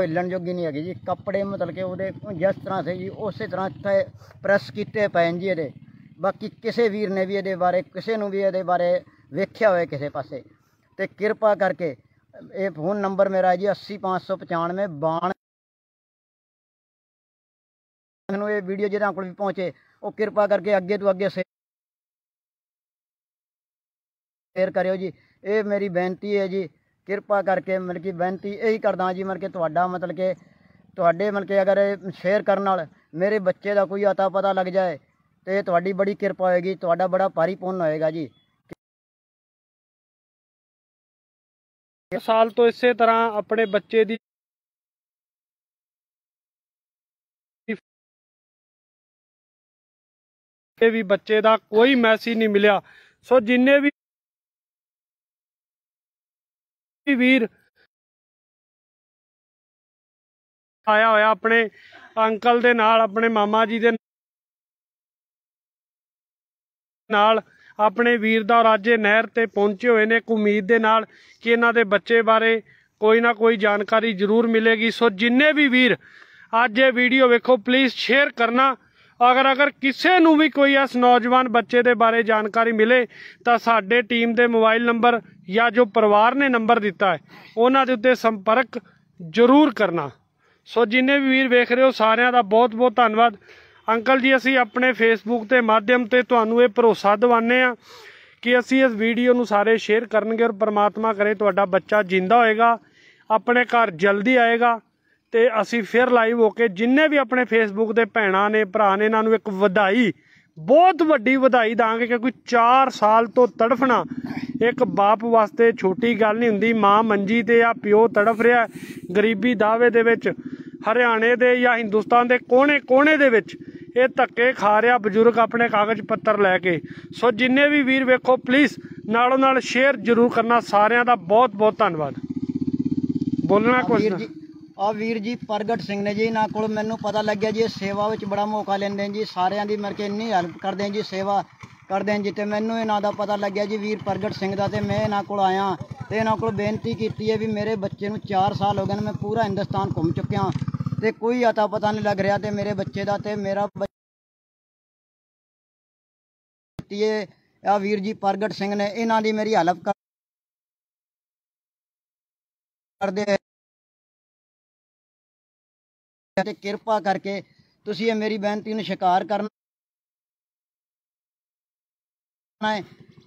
ਹਿੱਲਣ ਜੋਗੀ ਨਹੀਂ ਹੈਗੀ ਜੀ ਕੱਪੜੇ ਮਤਲਬ ਕਿ ਉਹਦੇ ਜਿਸ ਤਰ੍ਹਾਂ ਸੇ ਜੀ ਉਸੇ ਤਰ੍ਹਾਂ ਪ੍ਰੈਸ ਕੀਤੇ ਪੈਣ ਜੀ ਇਹਦੇ ਬਾਕੀ ਕਿਸੇ ਵੀਰ ਨੇ ਵੀ ਇਹਦੇ ਬਾਰੇ ਕਿਸੇ ਨੂੰ ਵੀ ਇਹਦੇ ਬਾਰੇ ਵੇਖਿਆ ਹੋਵੇ ਕਿਸੇ ਪਾਸੇ ਤੇ ਕਿਰਪਾ ਕਰਕੇ ਇਹ ਫੋਨ ਨੰਬਰ ਮੇਰਾ ਹੈ ਜੀ 80595 ਬਾਣ ਇਹ ਵੀਡੀਓ ਜਿਹੜਾ ਕੋਲ ਵੀ ਪਹੁੰਚੇ ਉਹ ਕਿਰਪਾ ਕਰਕੇ ਅੱਗੇ ਤੋਂ ਅੱਗੇ ਸ਼ੇਅਰ ਕਰਿਓ ਜੀ ਇਹ ਮੇਰੀ ਬੇਨਤੀ ਹੈ ਜੀ ਕਿਰਪਾ ਕਰਕੇ ਮਤਲਬ ਕਿ ਬੇਨਤੀ ਇਹੀ ਕਰਦਾ ਜੀ ਮਤਲਬ ਕਿ ਤੁਹਾਡਾ ਮਤਲਬ ਕਿ ਤੁਹਾਡੇ ਮਤਲਬ ਕਿ ਅਗਰ ਸ਼ੇਅਰ ਕਰਨ ਨਾਲ ਮੇਰੇ ਬੱਚੇ ਦਾ ਕੋਈ ਆਤਾ ਪਤਾ ਲੱਗ ਜਾਏ ਤੇ ਤੁਹਾਡੀ ਬੜੀ ਕਿਰਪਾ ਹੋਏਗੀ ਤੁਹਾਡਾ ਬੜਾ ਭਾਰੀ ਪੁੰਨ ਹੋਏਗਾ ਜੀ ਸਾਲ ਤੋਂ ਇਸੇ ਤਰ੍ਹਾਂ ਆਪਣੇ ਬੱਚੇ ਦੀ ਕੇ ਵੀ ਬੱਚੇ ਦਾ ਕੋਈ ਮੈਸੇਜ ਨਹੀਂ ਮਿਲਿਆ ਸੋ ਜਿੰਨੇ ਵੀ ਵੀਰ ਆਇਆ ਹੋਇਆ ਆਪਣੇ ਅੰਕਲ ਦੇ ਨਾਲ ਆਪਣੇ ਮਾਮਾ ਜੀ ਦੇ ਨਾਲ ਆਪਣੇ ਵੀਰ ਦਾ ਰਾਜੇ ਨਹਿਰ ਤੇ ਪਹੁੰਚੇ ਹੋਏ ਨੇ ਇੱਕ ਉਮੀਦ ਦੇ ਨਾਲ ਕਿ ਇਹਨਾਂ ਦੇ ਬੱਚੇ ਬਾਰੇ ਕੋਈ ਨਾ ਕੋਈ ਜਾਣਕਾਰੀ ਜ਼ਰੂਰ ਮਿਲੇਗੀ ਸੋ ਜਿੰਨੇ ਵੀ ਵੀਰ ਅੱਜ ਇਹ ਵੀਡੀਓ ਵੇਖੋ ਪਲੀਜ਼ ਸ਼ੇਅਰ ਕਰਨਾ ਅਗਰ ਅਗਰ ਕਿਸੇ ਨੂੰ ਵੀ ਕੋਈ ਇਸ ਨੌਜਵਾਨ ਬੱਚੇ ਦੇ ਬਾਰੇ ਜਾਣਕਾਰੀ ਮਿਲੇ ਤਾਂ ਸਾਡੇ ਟੀਮ ਦੇ ਮੋਬਾਈਲ ਨੰਬਰ ਜਾਂ ਜੋ ਪਰਿਵਾਰ ਨੇ ਨੰਬਰ ਦਿੱਤਾ ਹੈ ਉਹਨਾਂ ਦੇ ਉੱਤੇ ਸੰਪਰਕ ਜ਼ਰੂਰ ਕਰਨਾ ਸੋ ਜਿੰਨੇ ਵੀ ਵੀਰ ਵੇਖ ਰਹੇ ਹੋ ਸਾਰਿਆਂ ਦਾ ਬਹੁਤ ਬਹੁਤ ਧੰਨਵਾਦ ਅੰਕਲ ਜੀ ਅਸੀਂ ਆਪਣੇ ਫੇਸਬੁੱਕ ਤੇ ਮਾਧਿਅਮ ਤੇ ਤੁਹਾਨੂੰ ਇਹ ਭਰੋਸਾ ਦਿਵਾਨੇ ਆ ਕਿ ਅਸੀਂ ਇਸ ਵੀਡੀਓ ਨੂੰ ਸਾਰੇ ਸ਼ੇਅਰ ਕਰਨਗੇ ਔਰ ਪਰਮਾਤਮਾ ਕਰੇ ਤੁਹਾਡਾ ਬੱਚਾ ਜਿੰਦਾ ਹੋਏਗਾ ਆਪਣੇ ਘਰ ਜਲਦੀ ਆਏਗਾ ਤੇ ਅਸੀਂ ਫਿਰ ਲਾਈਵ ਹੋ ਕੇ ਜਿੰਨੇ ਵੀ ਆਪਣੇ ਫੇਸਬੁੱਕ ਦੇ ਭੈਣਾਂ ਨੇ ਭਰਾ ਨੇ ਇਹਨਾਂ ਨੂੰ ਇੱਕ ਵਧਾਈ ਬਹੁਤ ਵੱਡੀ ਵਧਾਈ ਦਾਂਗੇ ਕਿਉਂਕਿ 4 ਸਾਲ ਤੋਂ ਤੜਫਣਾ ਇੱਕ ਬਾਪ ਵਾਸਤੇ ਛੋਟੀ ਗੱਲ ਨਹੀਂ ਹੁੰਦੀ ਮਾਂ ਮੰਜੀ ਤੇ ਆ ਪਿਓ ਤੜਫ ਰਿਹਾ ਗਰੀਬੀ ਦਾਵੇ ਦੇ ਵਿੱਚ ਹਰਿਆਣੇ ਦੇ ਜਾਂ ਹਿੰਦੁਸਤਾਨ ਦੇ ਕੋਨੇ-ਕੋਨੇ ਦੇ ਵਿੱਚ ਇਹ ਧੱਕੇ ਖਾ ਰਿਹਾ ਬਜ਼ੁਰਗ ਆਪਣੇ ਕਾਗਜ਼ ਪੱਤਰ ਲੈ ਕੇ ਸੋ ਜਿੰਨੇ ਵੀ ਵੀਰ ਵੇਖੋ ਪਲੀਜ਼ ਨਾਲੋਂ ਨਾਲ ਸ਼ੇਅਰ ਜ਼ਰੂਰ ਕਰਨਾ ਸਾਰਿਆਂ ਦਾ ਬਹੁਤ ਬਹੁਤ ਧੰਨਵਾਦ ਬੋਲਣਾ ਕੁਝ ਆ ਵੀਰ ਜੀ ਪ੍ਰਗਟ ਸਿੰਘ ਨੇ ਜੀ ਇਹਨਾਂ ਕੋਲ ਮੈਨੂੰ ਪਤਾ ਲੱਗਿਆ ਜੀ ਇਹ ਸੇਵਾ ਵਿੱਚ ਬੜਾ ਮੌਕਾ ਲੈਂਦੇ ਨੇ ਜੀ ਸਾਰਿਆਂ ਦੀ ਮਰ ਕੇ ਇੰਨੀ ਹੈਲਪ ਕਰਦੇ ਨੇ ਜੀ ਸੇਵਾ ਕਰਦੇ ਨੇ ਜੀ ਤੇ ਮੈਨੂੰ ਇਹਨਾਂ ਦਾ ਪਤਾ ਲੱਗਿਆ ਜੀ ਵੀਰ ਪ੍ਰਗਟ ਸਿੰਘ ਦਾ ਤੇ ਮੈਂ ਇਹਨਾਂ ਕੋਲ ਆਇਆ ਤੇ ਇਹਨਾਂ ਕੋਲ ਬੇਨਤੀ ਕੀਤੀ ਹੈ ਵੀ ਮੇਰੇ ਬੱਚੇ ਨੂੰ 4 ਸਾਲ ਹੋ ਗਏ ਨੇ ਮੈਂ ਪੂਰਾ ਹਿੰਦੁਸਤਾਨ ਘੁੰਮ ਚੁੱਕਿਆ ਤੇ ਕੋਈ ਅਤਾ ਪਤਾ ਨਹੀਂ ਲੱਗ ਰਿਹਾ ਤੇ ਮੇਰੇ ਬੱਚੇ ਦਾ ਤੇ ਮੇਰਾ ਬੱਚੇ ਆ ਵੀਰ ਜੀ ਪ੍ਰਗਟ ਸਿੰਘ ਨੇ ਇਹਨਾਂ ਦੀ ਮੇਰੀ ਹਲਫ ਕਰਦੇ ਤੇ ਕਿਰਪਾ ਕਰਕੇ ਤੁਸੀਂ ਇਹ ਮੇਰੀ ਬੇਨਤੀ ਨੂੰ ਸ਼ਿਕਾਰ ਕਰਨਾ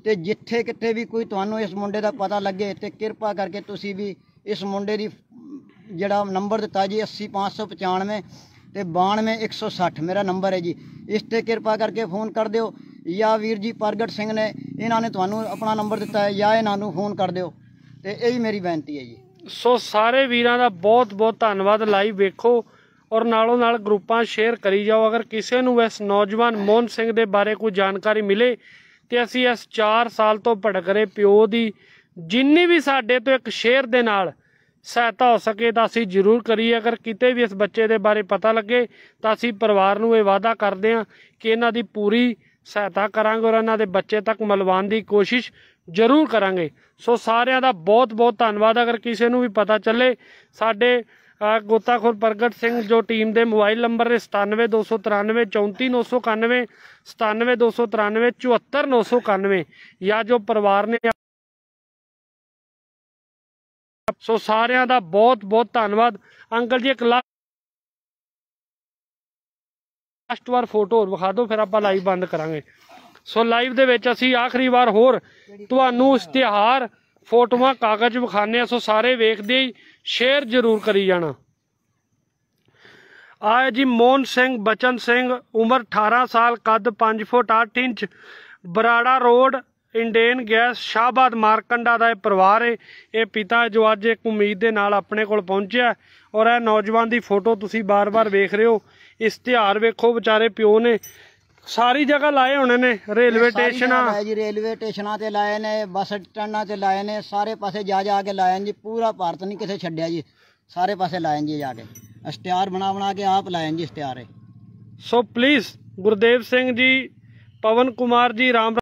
ਤੇ ਜਿੱਥੇ ਕਿੱਥੇ ਵੀ ਕੋਈ ਤੁਹਾਨੂੰ ਇਸ ਮੁੰਡੇ ਦਾ ਪਤਾ ਲੱਗੇ ਤੇ ਕਿਰਪਾ ਕਰਕੇ ਤੁਸੀਂ ਵੀ ਇਸ ਮੁੰਡੇ ਦੀ ਜਿਹੜਾ ਨੰਬਰ ਦਿੱਤਾ ਜੀ 80595 ਤੇ 92160 ਮੇਰਾ ਨੰਬਰ ਹੈ ਜੀ ਇਸ ਤੇ ਕਿਰਪਾ ਕਰਕੇ ਫੋਨ ਕਰ ਦਿਓ ਜਾਂ ਵੀਰ ਜੀ ਪ੍ਰਗਟ ਸਿੰਘ ਨੇ ਇਹਨਾਂ ਨੇ ਤੁਹਾਨੂੰ ਆਪਣਾ ਨੰਬਰ ਦਿੱਤਾ ਹੈ ਜਾਂ ਇਹਨਾਂ ਨੂੰ ਫੋਨ ਕਰ ਦਿਓ ਤੇ ਇਹ ਹੀ ਮੇਰੀ ਬੇਨਤੀ ਹੈ ਜੀ ਸੋ ਸਾਰੇ ਵੀਰਾਂ ਦਾ ਬਹੁਤ ਬਹੁਤ ਧੰਨਵਾਦ ਲਾਈਵ ਵੇਖੋ ਔਰ ਨਾਲੋਂ ਨਾਲ ਗਰੁੱਪਾਂ ਸ਼ੇਅਰ ਕਰੀ ਜਾਓ ਅਗਰ ਕਿਸੇ ਨੂੰ ਇਸ ਨੌਜਵਾਨ ਮੋਹਨ ਸਿੰਘ ਦੇ ਬਾਰੇ ਕੋਈ ਜਾਣਕਾਰੀ ਮਿਲੇ ਤੇ ਅਸੀਂ ਇਸ 4 ਸਾਲ ਤੋਂ ਭਟਕ ਰਹੇ ਪਿਓ ਦੀ ਜਿੰਨੀ ਵੀ ਸਾਡੇ ਤੋਂ ਇੱਕ ਸ਼ੇਅਰ ਦੇ ਨਾਲ ਸਹਾਇਤਾ ਹੋ ਸਕੇ ਤਾਂ ਅਸੀਂ ਜ਼ਰੂਰ ਕਰੀਏ ਅਗਰ ਕਿਤੇ ਵੀ ਇਸ ਬੱਚੇ ਦੇ ਬਾਰੇ ਪਤਾ ਲੱਗੇ ਤਾਂ ਅਸੀਂ ਪਰਿਵਾਰ ਨੂੰ ਇਹ ਵਾਅਦਾ ਕਰਦੇ ਹਾਂ ਕਿ ਇਹਨਾਂ ਦੀ ਪੂਰੀ ਸਹਾਇਤਾ ਕਰਾਂਗੇ ਔਰ ਇਹਨਾਂ ਦੇ ਬੱਚੇ ਤੱਕ ਮਲਵਾਨ ਦੀ ਕੋਸ਼ਿਸ਼ ਜ਼ਰੂਰ ਕਰਾਂਗੇ ਸੋ ਸਾਰਿਆਂ ਦਾ ਬਹੁਤ ਬਹੁਤ ਧੰਨਵਾਦ ਅਗਰ ਕਿਸੇ ਨੂੰ ਵੀ ਪਤਾ ਚੱਲੇ ਸਾਡੇ ਗੋਤਾਖੋਰ ਪ੍ਰਗਟ ਸਿੰਘ ਜੋ ਟੀਮ ਦੇ ਮੋਬਾਈਲ ਨੰਬਰ ਨੇ 9729394991 972939474991 ਜਾਂ ਜੋ ਪਰਿਵਾਰ ਨੇ ਸੋ ਸਾਰਿਆਂ ਦਾ ਬਹੁਤ ਬਹੁਤ ਧੰਨਵਾਦ ਅੰਕਲ ਜੀ ਇੱਕ ਲਾਸਟ ਵਾਰ ਫੋਟੋ ਵਿਖਾ ਦਿਓ ਫਿਰ ਆਪਾਂ ਲਾਈਵ ਬੰਦ ਕਰਾਂਗੇ ਸੋ ਲਾਈਵ ਦੇ ਵਿੱਚ ਅਸੀਂ ਆਖਰੀ ਵਾਰ ਹੋਰ ਤੁਹਾਨੂੰ ਇਸ਼ਤਿਹਾਰ ਫੋਟੋਆਂ ਕਾਗਜ਼ ਵਿਖਾਣੇ ਆ ਸੋ ਸਾਰੇ ਵੇਖਦੇ ਹੀ ਸ਼ੇਅਰ ਜ਼ਰੂਰ ਕਰੀ ਜਾਣਾ ਆਇਆ ਜੀ ਮੋਨ ਸਿੰਘ ਬਚਨ ਸਿੰਘ ਉਮਰ 18 ਸਾਲ ਕੱਦ 5 foot 8 inch Barara road Indane gas Shahabad Markanda ਦਾ ਇਹ ਪਰਿਵਾਰ ਹੈ ਇਹ ਪਿਤਾ ਜੋ ਅੱਜ ਇੱਕ ਉਮੀਦ ਦੇ ਨਾਲ ਆਪਣੇ ਕੋਲ ਪਹੁੰਚਿਆ ਔਰ ਇਹ ਨੌਜਵਾਨ ਦੀ ਫੋਟੋ ਤੁਸੀਂ ਬਾਰ-ਬਾਰ ਵੇਖ ਰਹੇ ਹੋ ਇਸ਼ਤਿਹਾਰ ਵੇਖੋ ਵਿਚਾਰੇ ਪਿਓ ਨੇ ਸਾਰੀ ਜਗ੍ਹਾ ਲਾਏ ਹੋਣੇ ਨੇ ਰੇਲਵੇ ਸਟੇਸ਼ਨਾਂ ਜੀ ਰੇਲਵੇ ਸਟੇਸ਼ਨਾਂ ਤੇ ਲਾਏ ਨੇ ਬੱਸ ਸਟੈਂਡਾਂ ਤੇ ਲਾਏ ਨੇ ਸਾਰੇ ਪਾਸੇ ਜਾ ਜਾ ਕੇ ਲਾਏ ਨੇ ਜੀ ਪੂਰਾ ਭਾਰਤ ਨਹੀਂ ਕਿਸੇ ਛੱਡਿਆ ਜੀ ਸਾਰੇ ਪਾਸੇ ਲਾਏ ਜੀ ਜਾ ਕੇ ਇਸ਼ਤਿਹਾਰ ਬਣਾ ਬਣਾ ਕੇ ਆਪ ਲਾਏ ਜੀ ਇਸ਼ਤਿਹਾਰੇ ਸੋ ਪਲੀਜ਼ ਗੁਰਦੇਵ ਸਿੰਘ ਜੀ ਪਵਨ ਕੁਮਾਰ ਜੀ ਰਾਮ